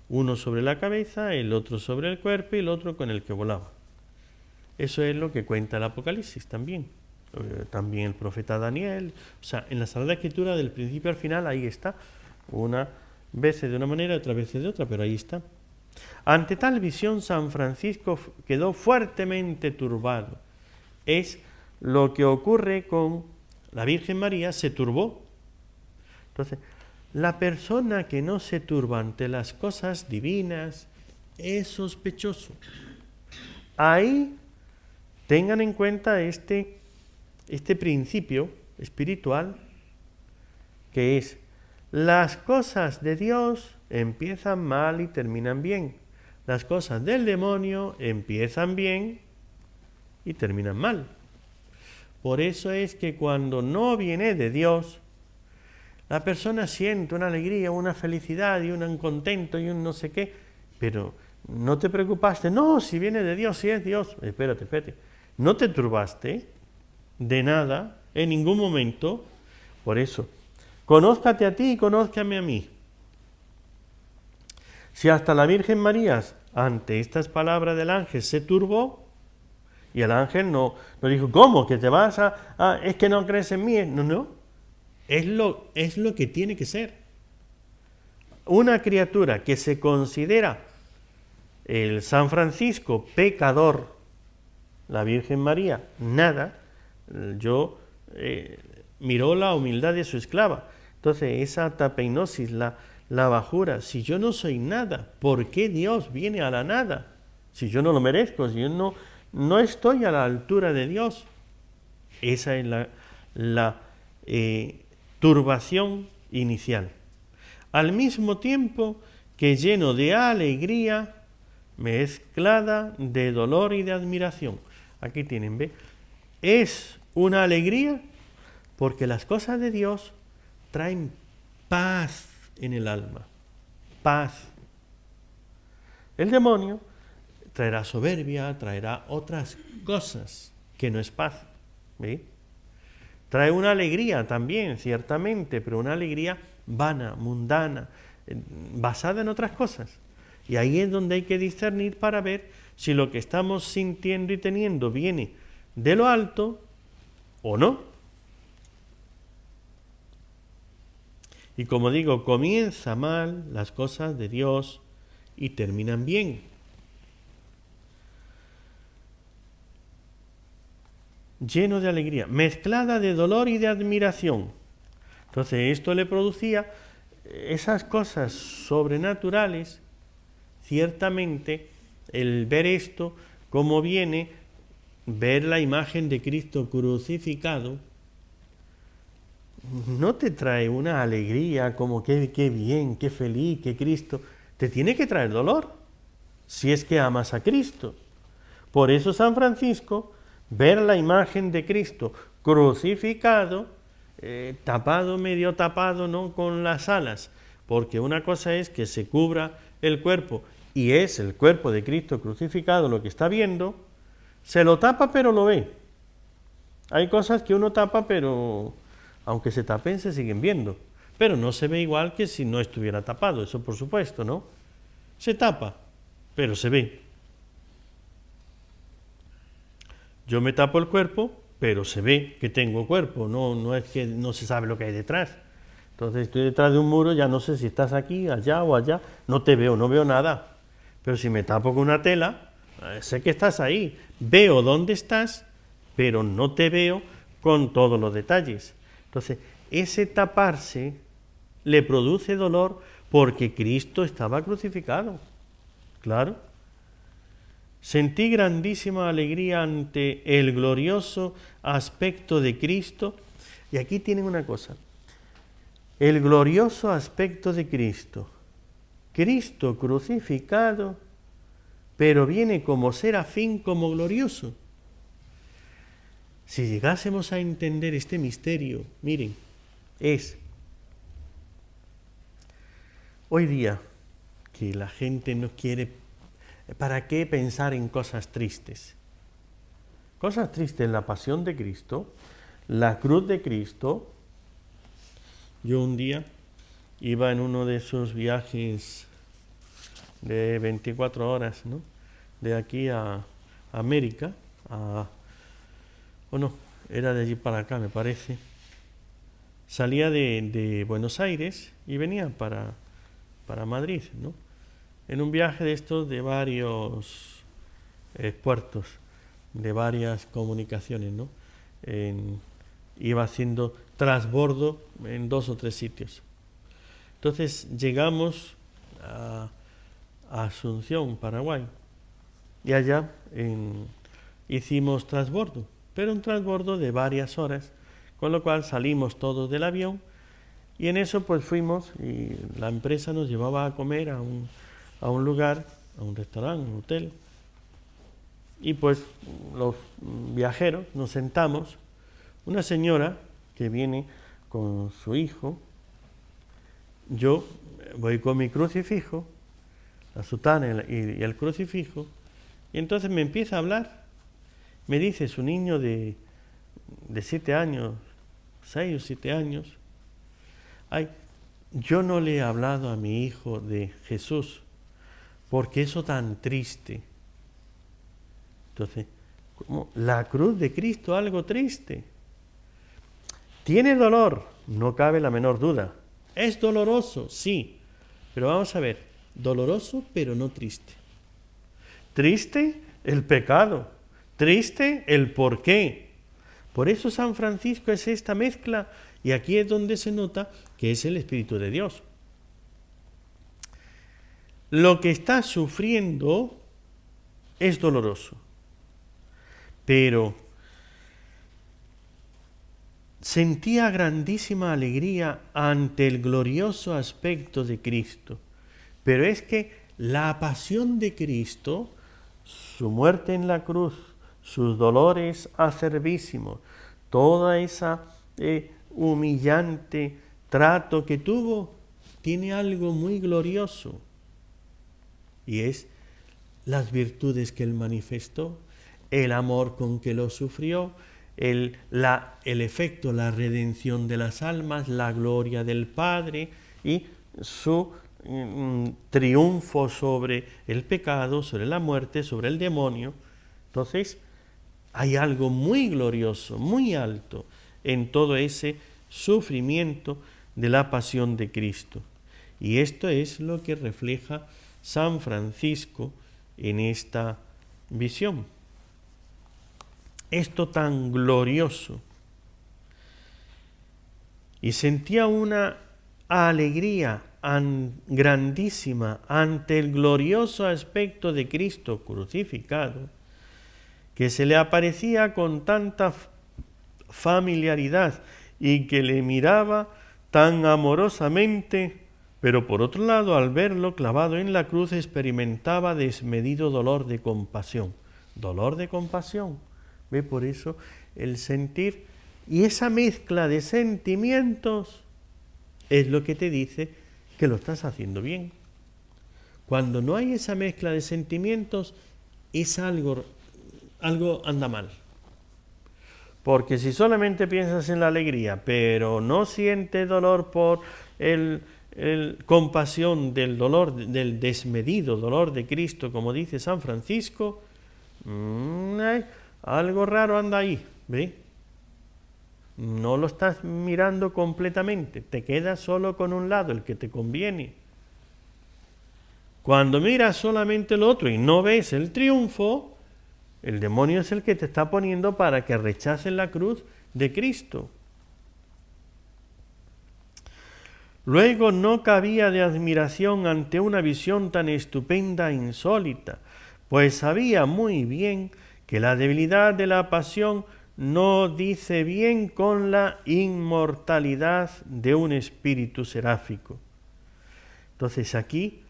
S1: uno sobre la cabeza, el otro sobre el cuerpo y el otro con el que volaba. Eso es lo que cuenta el Apocalipsis también. Eh, también el profeta Daniel. O sea, en la de Escritura, del principio al final, ahí está. Una vez de una manera, otra vez de otra, pero ahí está. Ante tal visión, San Francisco quedó fuertemente turbado. Es lo que ocurre con la Virgen María, se turbó. Entonces, la persona que no se turba ante las cosas divinas es sospechoso. Ahí tengan en cuenta este este principio espiritual que es las cosas de Dios empiezan mal y terminan bien. Las cosas del demonio empiezan bien y terminan mal. Por eso es que cuando no viene de Dios, la persona siente una alegría, una felicidad y un contento y un no sé qué, pero no te preocupaste, no, si viene de Dios, si es Dios, espérate, espérate, no te turbaste, de nada, en ningún momento. Por eso, conózcate a ti y conózcame a mí. Si hasta la Virgen María, ante estas palabras del ángel, se turbó, y el ángel no, dijo, ¿cómo? ¿Que te vas a, a, es que no crees en mí? No, no. Es lo, es lo que tiene que ser. Una criatura que se considera el San Francisco pecador, la Virgen María, nada, yo eh, miró la humildad de su esclava. Entonces, esa tapeinosis, la, bajura, si yo no soy nada, ¿por qué Dios viene a la nada? Si yo no lo merezco, si yo no, no estoy a la altura de Dios. Esa es la, eh, turbación inicial. Al mismo tiempo que lleno de alegría, mezclada de dolor y de admiración. Aquí tienen, ¿ves? es una alegría porque las cosas de Dios traen paz en el alma. Paz. El demonio traerá soberbia, traerá otras cosas que no es paz. Trae una alegría también, ciertamente, pero una alegría vana, mundana, basada en otras cosas. Y ahí es donde hay que discernir para ver si lo que estamos sintiendo y teniendo viene de lo alto o no. Y como digo, comienza mal las cosas de Dios y terminan bien. Lleno de alegría, mezclada de dolor y de admiración. Entonces esto le producía esas cosas sobrenaturales, ciertamente el ver esto, ...como viene ver la imagen de Cristo crucificado, no te trae una alegría como que qué bien, qué feliz, qué Cristo. Te tiene que traer dolor si es que amas a Cristo. Por eso San Francisco, ver la imagen de Cristo crucificado, eh, tapado, medio tapado, ¿no? Con las alas. Porque una cosa es que se cubra el cuerpo y es el cuerpo de Cristo crucificado lo que está viendo, se lo tapa pero lo ve. Hay cosas que uno tapa pero aunque se tapen se siguen viendo. Pero no se ve igual que si no estuviera tapado, eso por supuesto, ¿no? Se tapa, pero se ve. Yo me tapo el cuerpo, pero se ve que tengo cuerpo, no, no es que no se sabe lo que hay detrás. Entonces estoy detrás de un muro, ya no sé si estás aquí, allá o allá, no te veo, no veo nada. Pero si me tapo con una tela, eh, sé que estás ahí, veo dónde estás, pero no te veo con todos los detalles. Entonces, ese taparse le produce dolor porque Cristo estaba crucificado. Claro. Sentí grandísima alegría ante el glorioso aspecto de Cristo. Y aquí tienen una cosa. El glorioso aspecto de Cristo. Cristo crucificado pero viene como ser afín, como glorioso. Si llegásemos a entender este misterio, miren, es hoy día que la gente no quiere, ¿para qué pensar en cosas tristes? Cosas tristes, la pasión de Cristo, la cruz de Cristo. Yo un día iba en uno de esos viajes de 24 horas, ¿no? De aquí a América, o no, era de allí para acá, me parece. Salía de, Buenos Aires y venía para, para Madrid, ¿no? En un viaje de estos de varios eh, puertos, de varias comunicaciones, ¿no? iba haciendo trasbordo en dos o tres sitios. Entonces llegamos a Asunción, Paraguay. Y allá hicimos transbordo, pero un transbordo de varias horas, con lo cual salimos todos del avión y en eso pues fuimos y la empresa nos llevaba a comer a un, a un lugar, a un restaurante, un hotel. Y pues los viajeros nos sentamos, una señora que viene con su hijo, yo voy con mi crucifijo la sutana y, el crucifijo, y entonces me empieza a hablar. Me dice, un niño de, de siete años, seis o siete años, ay, yo no le he hablado a mi hijo de Jesús, porque eso tan triste. Entonces, como la cruz de Cristo, algo triste. Tiene dolor, no cabe la menor duda. Es doloroso, sí, pero vamos a ver, Doloroso, pero no triste. Triste el pecado, triste el porqué. Por eso San Francisco es esta mezcla y aquí es donde se nota que es el Espíritu de Dios. Lo que está sufriendo es doloroso, pero sentía grandísima alegría ante el glorioso aspecto de Cristo. Pero es que la pasión de Cristo, su muerte en la cruz, sus dolores acerbísimos, toda esa eh, humillante trato que tuvo, tiene algo muy glorioso. Y es las virtudes que él manifestó, el amor con que lo sufrió, el, el efecto, la redención de las almas, la gloria del Padre y su triunfo sobre el pecado, sobre la muerte, sobre el demonio. Entonces, hay algo muy glorioso, muy alto en todo ese sufrimiento de la pasión de Cristo. Y esto es lo que refleja San Francisco en esta visión. Esto tan glorioso. Y sentía una alegría grandísima ante el glorioso aspecto de Cristo crucificado, que se le aparecía con tanta familiaridad y que le miraba tan amorosamente, pero por otro lado al verlo clavado en la cruz experimentaba desmedido dolor de compasión. Dolor de compasión. Ve por eso el sentir y esa mezcla de sentimientos es lo que te dice que lo estás haciendo bien. Cuando no hay esa mezcla de sentimientos, es algo, algo anda mal. Porque si solamente piensas en la alegría, pero no sientes dolor por el, compasión del dolor, del desmedido dolor de Cristo, como dice San Francisco, mm, algo raro anda ahí. ¿ve? no lo estás mirando completamente, te quedas solo con un lado, el que te conviene. Cuando miras solamente el otro y no ves el triunfo, el demonio es el que te está poniendo para que rechaces la cruz de Cristo. Luego no cabía de admiración ante una visión tan estupenda e insólita, pues sabía muy bien que la debilidad de la pasión no dice bien con la inmortalidad de un espíritu seráfico. Entonces aquí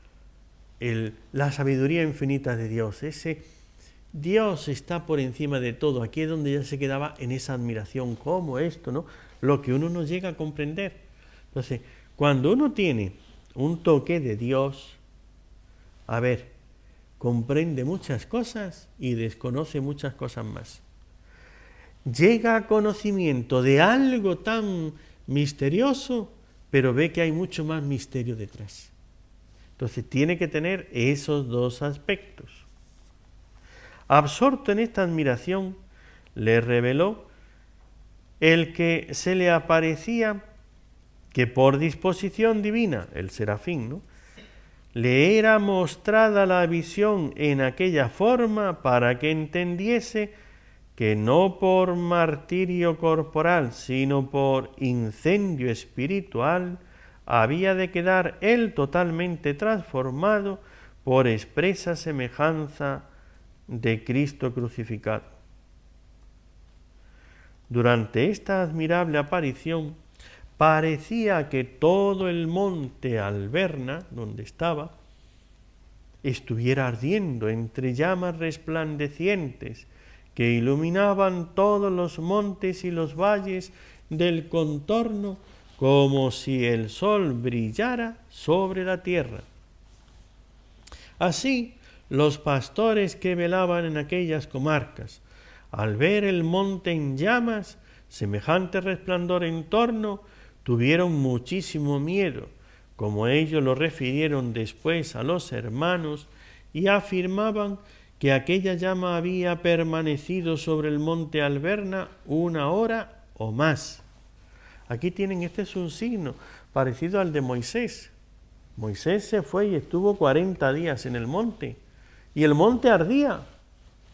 S1: la sabiduría infinita de Dios, ese Dios está por encima de todo, aquí es donde ya se quedaba en esa admiración, como esto, ¿no? Lo que uno no llega a comprender. Entonces, cuando uno tiene un toque de Dios, a ver, comprende muchas cosas y desconoce muchas cosas más llega a conocimiento de algo tan misterioso, pero ve que hay mucho más misterio detrás. Entonces tiene que tener esos dos aspectos. Absorto en esta admiración, le reveló el que se le aparecía que por disposición divina, el serafín, le era mostrada la visión en aquella forma para que entendiese que no por martirio corporal, sino por incendio espiritual, había de quedar él totalmente transformado por expresa semejanza de Cristo crucificado. Durante esta admirable aparición, parecía que todo el monte Alberna, donde estaba, estuviera ardiendo entre llamas resplandecientes, que iluminaban todos los montes y los valles del contorno como si el sol brillara sobre la tierra. Así, los pastores que velaban en aquellas comarcas, al ver el monte en llamas, semejante resplandor en torno, tuvieron muchísimo miedo, como ellos lo refirieron después a los hermanos, y afirmaban que aquella llama había permanecido sobre el monte Alberna una hora o más. Aquí tienen, este es un signo parecido al de Moisés. Moisés se fue y estuvo 40 días en el monte. Y el monte ardía.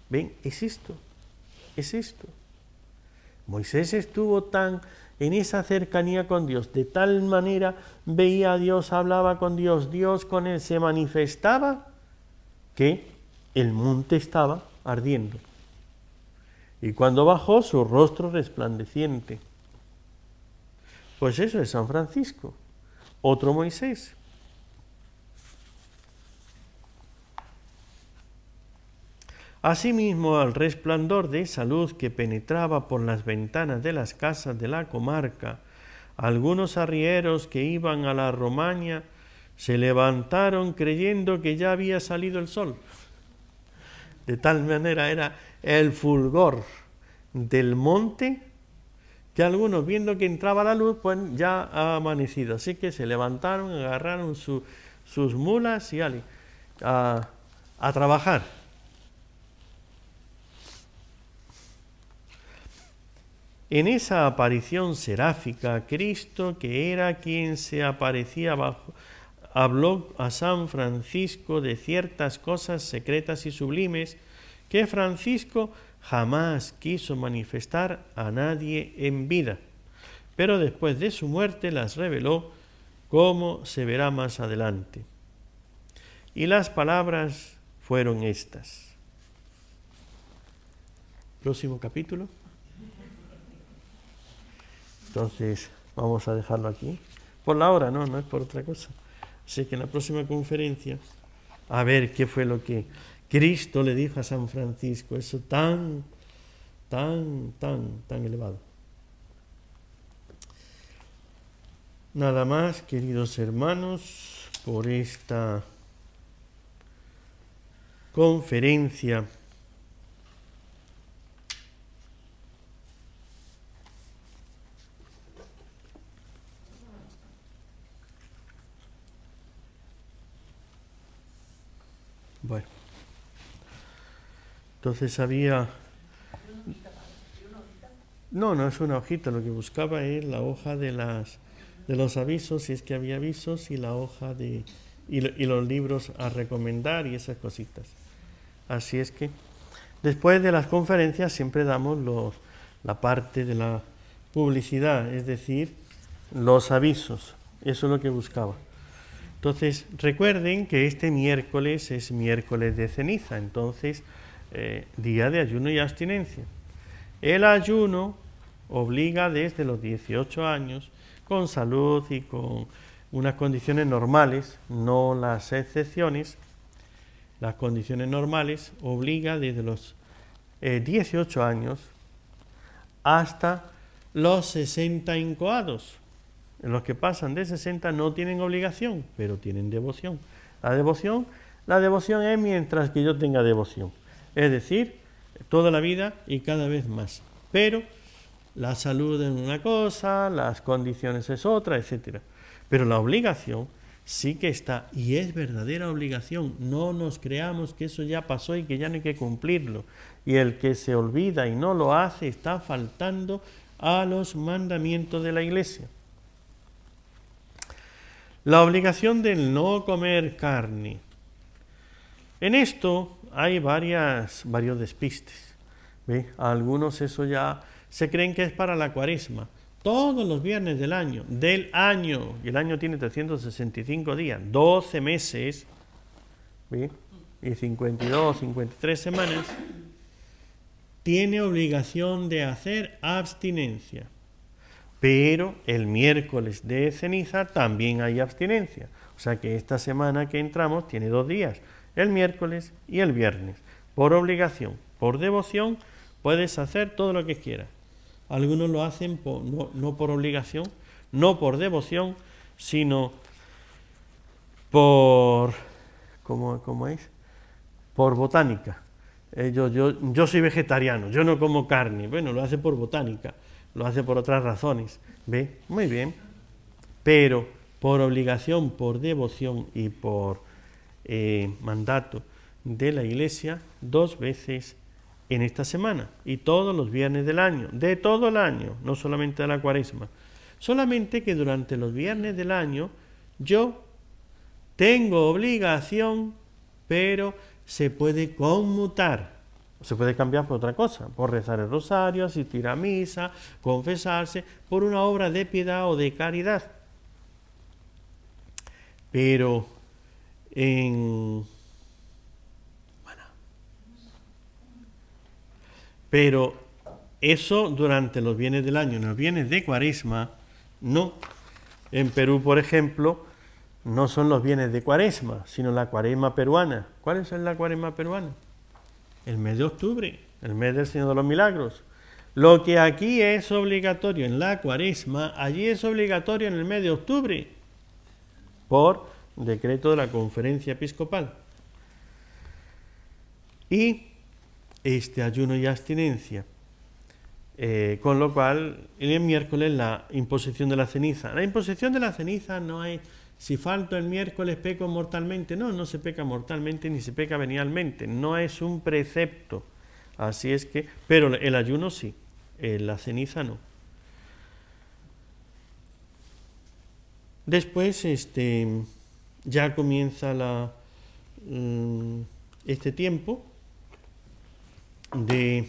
S1: Ven, es esto, es esto. Moisés estuvo tan en esa cercanía con Dios, de tal manera veía a Dios, hablaba con Dios, Dios con él se manifestaba, que el monte estaba ardiendo. Y cuando bajó, su rostro resplandeciente. Pues eso es San Francisco, otro Moisés. Asimismo, al resplandor de esa luz que penetraba por las ventanas de las casas de la comarca, algunos arrieros que iban a la Romaña se levantaron creyendo que ya había salido el sol. De tal manera era el fulgor del monte que algunos viendo que entraba la luz, pues ya ha amanecido. Así que se levantaron, agarraron sus mulas y a, a trabajar. En esa aparición seráfica, Cristo, que era quien se aparecía bajo, habló a San Francisco de ciertas cosas secretas y sublimes que Francisco jamás quiso manifestar a nadie en vida, pero después de su muerte las reveló como se verá más adelante. Y las palabras fueron estas. Próximo capítulo. Entonces, vamos a dejarlo aquí. Por la hora, no, no es por otra cosa. Sé que en la próxima conferencia, a ver qué fue lo que Cristo le dijo a San Francisco, eso tan, tan, tan, tan elevado. Nada más, queridos hermanos, por esta conferencia Entonces había... No, no es una hojita, lo que buscaba es la hoja de, los avisos, si es que había avisos, y la hoja de... Y, los libros a recomendar y esas cositas. Así es que después de las conferencias siempre damos la parte de la publicidad, es decir, los avisos. Eso es lo que buscaba. Entonces, recuerden que este miércoles es miércoles de ceniza, entonces eh, día de ayuno y abstinencia. El ayuno obliga desde los 18 años, con salud y con unas condiciones normales, no las excepciones, las condiciones normales, obliga desde los 18 eh, años hasta los 60 incoados. Los que pasan de 60 no tienen obligación, pero tienen devoción. La devoción, la devoción es mientras que yo tenga devoción es decir, toda la vida y cada vez más. Pero la salud es una cosa, las condiciones es otra, etc. Pero la obligación sí que está y es verdadera obligación. No nos creamos que eso ya pasó y que ya no hay que cumplirlo. Y el que se olvida y no lo hace está faltando a los mandamientos de la iglesia. La obligación del no comer carne. En esto hay varias, varios despistes. algunos eso ya se creen que es para la cuaresma. Todos los viernes del año, del año, y el año tiene 365 días, 12 meses, y 52, 53 semanas, tiene obligación de hacer abstinencia. Pero el miércoles de ceniza también hay abstinencia. O sea que esta semana que entramos tiene dos días, el miércoles y el viernes. Por obligación, por devoción, puedes hacer todo lo que quieras. Algunos lo hacen por, no, por obligación, no por devoción, sino por, ¿cómo, es? Por botánica. Eh, yo, yo, yo, soy vegetariano, yo no como carne. Bueno, lo hace por botánica, lo hace por otras razones. ¿Ve? Muy bien. Pero por obligación, por devoción y por eh, mandato de la iglesia dos veces en esta semana y todos los viernes del año, de todo el año, no solamente de la cuaresma. Solamente que durante los viernes del año yo tengo obligación, pero se puede conmutar, se puede cambiar por otra cosa, por rezar el rosario, asistir a misa, confesarse, por una obra de piedad o de caridad. Pero en Pero eso durante los bienes del año, en los bienes de cuaresma, no. En Perú, por ejemplo, no son los bienes de cuaresma, sino la cuaresma peruana. ¿Cuál es la cuaresma peruana? El mes de octubre, el mes del Señor de los Milagros. Lo que aquí es obligatorio en la cuaresma, allí es obligatorio en el mes de octubre, por decreto de la conferencia episcopal. Y este ayuno y abstinencia. Eh, con lo cual, el miércoles la imposición de la ceniza. La imposición de la ceniza no hay si falto el miércoles peco mortalmente. No, no se peca mortalmente ni se peca venialmente. No es un precepto. Así es que, pero el ayuno sí, eh, la ceniza no. Después, este ya comienza mm, este tiempo de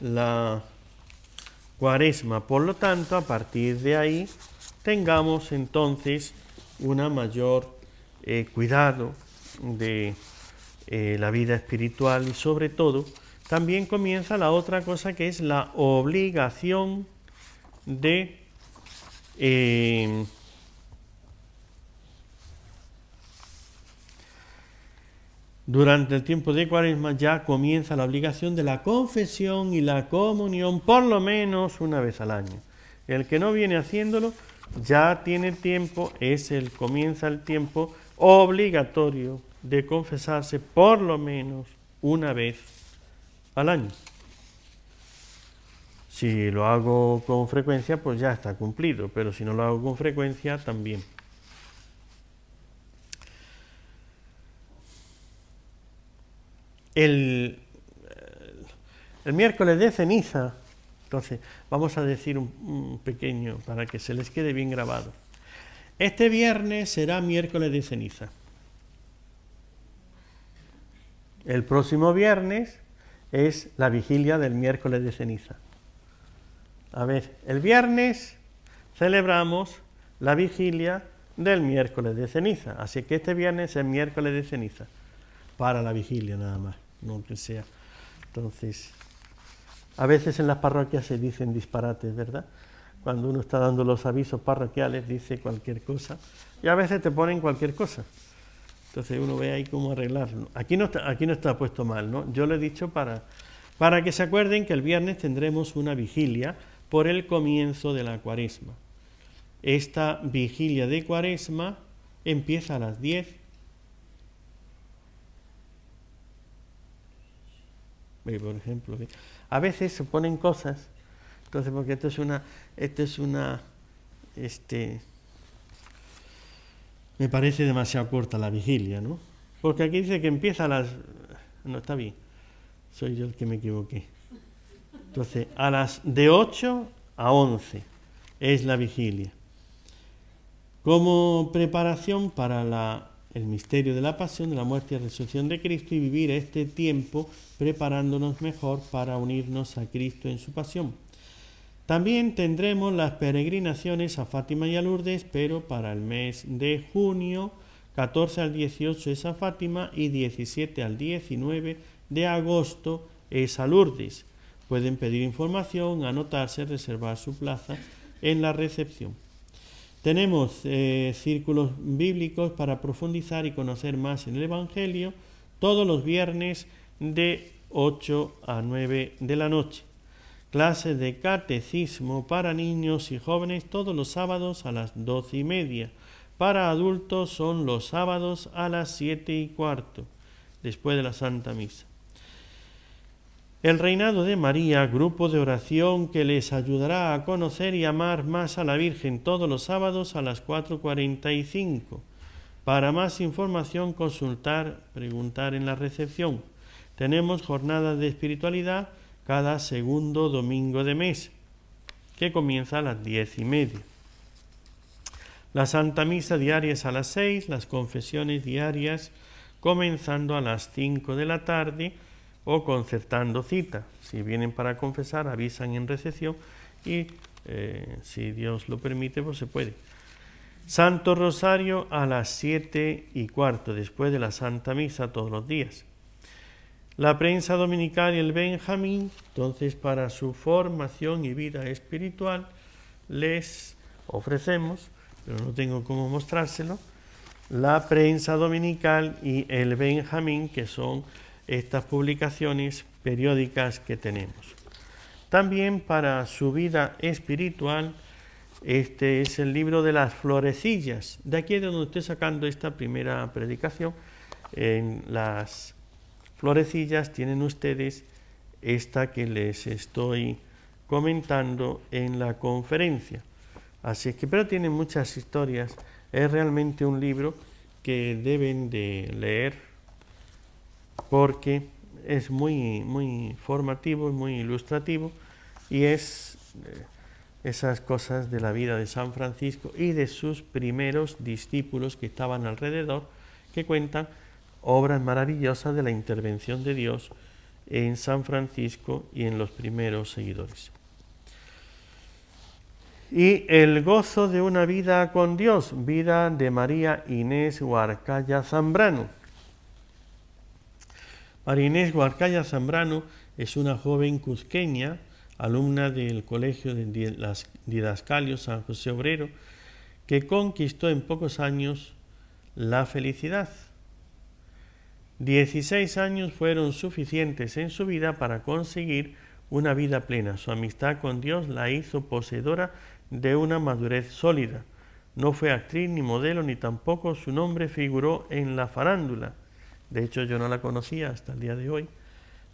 S1: la cuaresma. Por lo tanto, a partir de ahí, tengamos entonces una mayor eh, cuidado de eh, la vida espiritual y sobre todo también comienza la otra cosa que es la obligación de eh, Durante el tiempo de Cuaresma ya comienza la obligación de la confesión y la comunión por lo menos una vez al año. El que no viene haciéndolo ya tiene tiempo, es el comienza el tiempo obligatorio de confesarse por lo menos una vez al año. Si lo hago con frecuencia, pues ya está cumplido, pero si no lo hago con frecuencia, también. Eh, el, miércoles de ceniza, entonces vamos a decir un, un pequeño para que se les quede bien grabado. Este viernes será miércoles de ceniza. El próximo viernes es la vigilia del miércoles de ceniza. A ver, el viernes celebramos la vigilia del miércoles de ceniza. Así que este viernes es miércoles de ceniza, para la vigilia nada más no que sea. Entonces, a veces en las parroquias se dicen disparates, ¿verdad? Cuando uno está dando los avisos parroquiales dice cualquier cosa y a veces te ponen cualquier cosa. Entonces uno ve ahí cómo arreglarlo. Aquí no está, aquí no está puesto mal, ¿no? Yo lo he dicho para, para que se acuerden que el viernes tendremos una vigilia por el comienzo de la cuaresma. Esta vigilia de cuaresma empieza a las 10 Eh, por ejemplo. A veces se ponen cosas, entonces porque esto es una, esto es una, este, me parece demasiado corta la vigilia, ¿no? Porque aquí dice que empieza a las, no está bien, soy yo el que me equivoqué. Entonces, a las de 8 a 11 es la vigilia. Como preparación para la el misterio de la pasión, de la muerte y resurrección de Cristo y vivir este tiempo preparándonos mejor para unirnos a Cristo en su pasión. También tendremos las peregrinaciones a Fátima y a Lourdes, pero para el mes de junio, 14 al 18 es a Fátima y 17 al 19 de agosto es a Lourdes. Pueden pedir información, anotarse, reservar su plaza en la recepción. Tenemos eh, círculos bíblicos para profundizar y conocer más en el Evangelio todos los viernes de 8 a 9 de la noche. Clases de catecismo para niños y jóvenes todos los sábados a las 12 y media. Para adultos son los sábados a las 7 y cuarto, después de la Santa Misa. El reinado de María, grupo de oración que les ayudará a conocer y amar más a la Virgen todos los sábados a las 4.45. Para más información consultar, preguntar en la recepción. Tenemos jornadas de espiritualidad cada segundo domingo de mes, que comienza a las diez y media. La Santa Misa diaria es a las 6, las confesiones diarias comenzando a las 5 de la tarde o concertando cita. Si vienen para confesar, avisan en recepción y eh, si Dios lo permite, pues se puede. Santo Rosario a las siete y cuarto, después de la Santa Misa todos los días. La prensa dominical y el Benjamín, entonces para su formación y vida espiritual, les ofrecemos, pero no tengo cómo mostrárselo, la prensa dominical y el Benjamín, que son estas publicaciones periódicas que tenemos. También para su vida espiritual, este es el libro de las florecillas. De aquí es donde estoy sacando esta primera predicación. En las florecillas tienen ustedes esta que les estoy comentando en la conferencia. Así es que, pero tiene muchas historias. Es realmente un libro que deben de leer porque es muy, muy formativo y muy ilustrativo y es eh, esas cosas de la vida de San Francisco y de sus primeros discípulos que estaban alrededor, que cuentan obras maravillosas de la intervención de Dios en San Francisco y en los primeros seguidores. Y el gozo de una vida con Dios, vida de María Inés Huarcaya Zambrano Marines Inés Zambrano es una joven cusqueña, alumna del Colegio de Didascalio San José Obrero, que conquistó en pocos años la felicidad. Dieciséis años fueron suficientes en su vida para conseguir una vida plena. Su amistad con Dios la hizo poseedora de una madurez sólida. No fue actriz ni modelo, ni tampoco su nombre figuró en la farándula. De hecho, yo no la conocía hasta el día de hoy.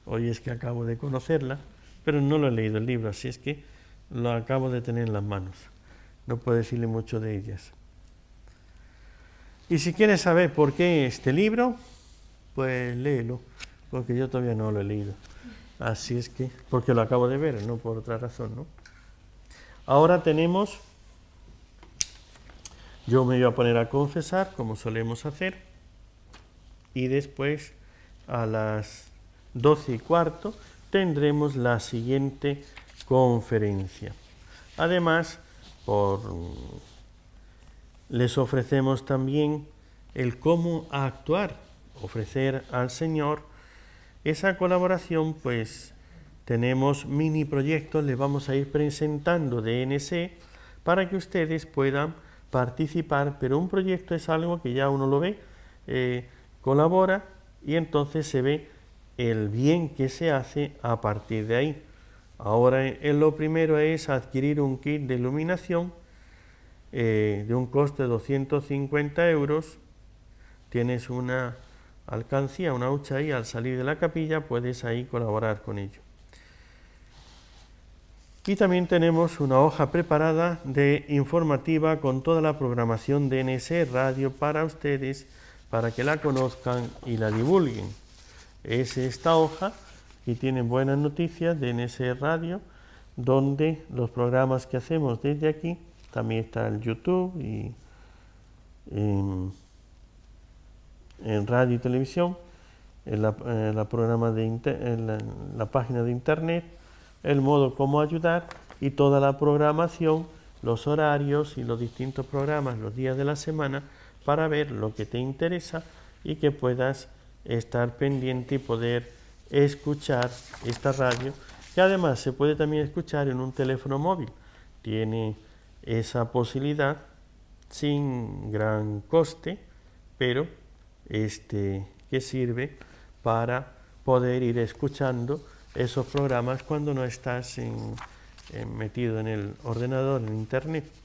S1: Hoy es que acabo de conocerla, pero no lo he leído el libro, así es que lo acabo de tener en las manos. No puedo decirle mucho de ellas. Y si quieres saber por qué este libro, pues léelo, porque yo todavía no lo he leído. Así es que, porque lo acabo de ver, no por otra razón, ¿no? Ahora tenemos, yo me voy a poner a confesar, como solemos hacer y después a las 12 y cuarto tendremos la siguiente conferencia. Además, por, les ofrecemos también el cómo actuar, ofrecer al Señor esa colaboración, pues tenemos mini proyectos, les vamos a ir presentando DNC para que ustedes puedan participar, pero un proyecto es algo que ya uno lo ve. Eh, colabora y entonces se ve el bien que se hace a partir de ahí. Ahora eh, lo primero es adquirir un kit de iluminación eh, de un coste de 250 euros. Tienes una alcancía, una hucha ahí al salir de la capilla, puedes ahí colaborar con ello. Aquí también tenemos una hoja preparada de informativa con toda la programación de NS Radio para ustedes para que la conozcan y la divulguen. Es esta hoja ...y tienen buenas noticias de NS Radio, donde los programas que hacemos desde aquí, también está en YouTube y en, radio y televisión, en programa de la página de internet, el modo cómo ayudar y toda la programación, los horarios y los distintos programas, los días de la semana, para ver lo que te interesa y que puedas estar pendiente y poder escuchar esta radio que además se puede también escuchar en un teléfono móvil. Tiene esa posibilidad sin gran coste, pero este que sirve para poder ir escuchando esos programas cuando no estás metido en el ordenador, en internet.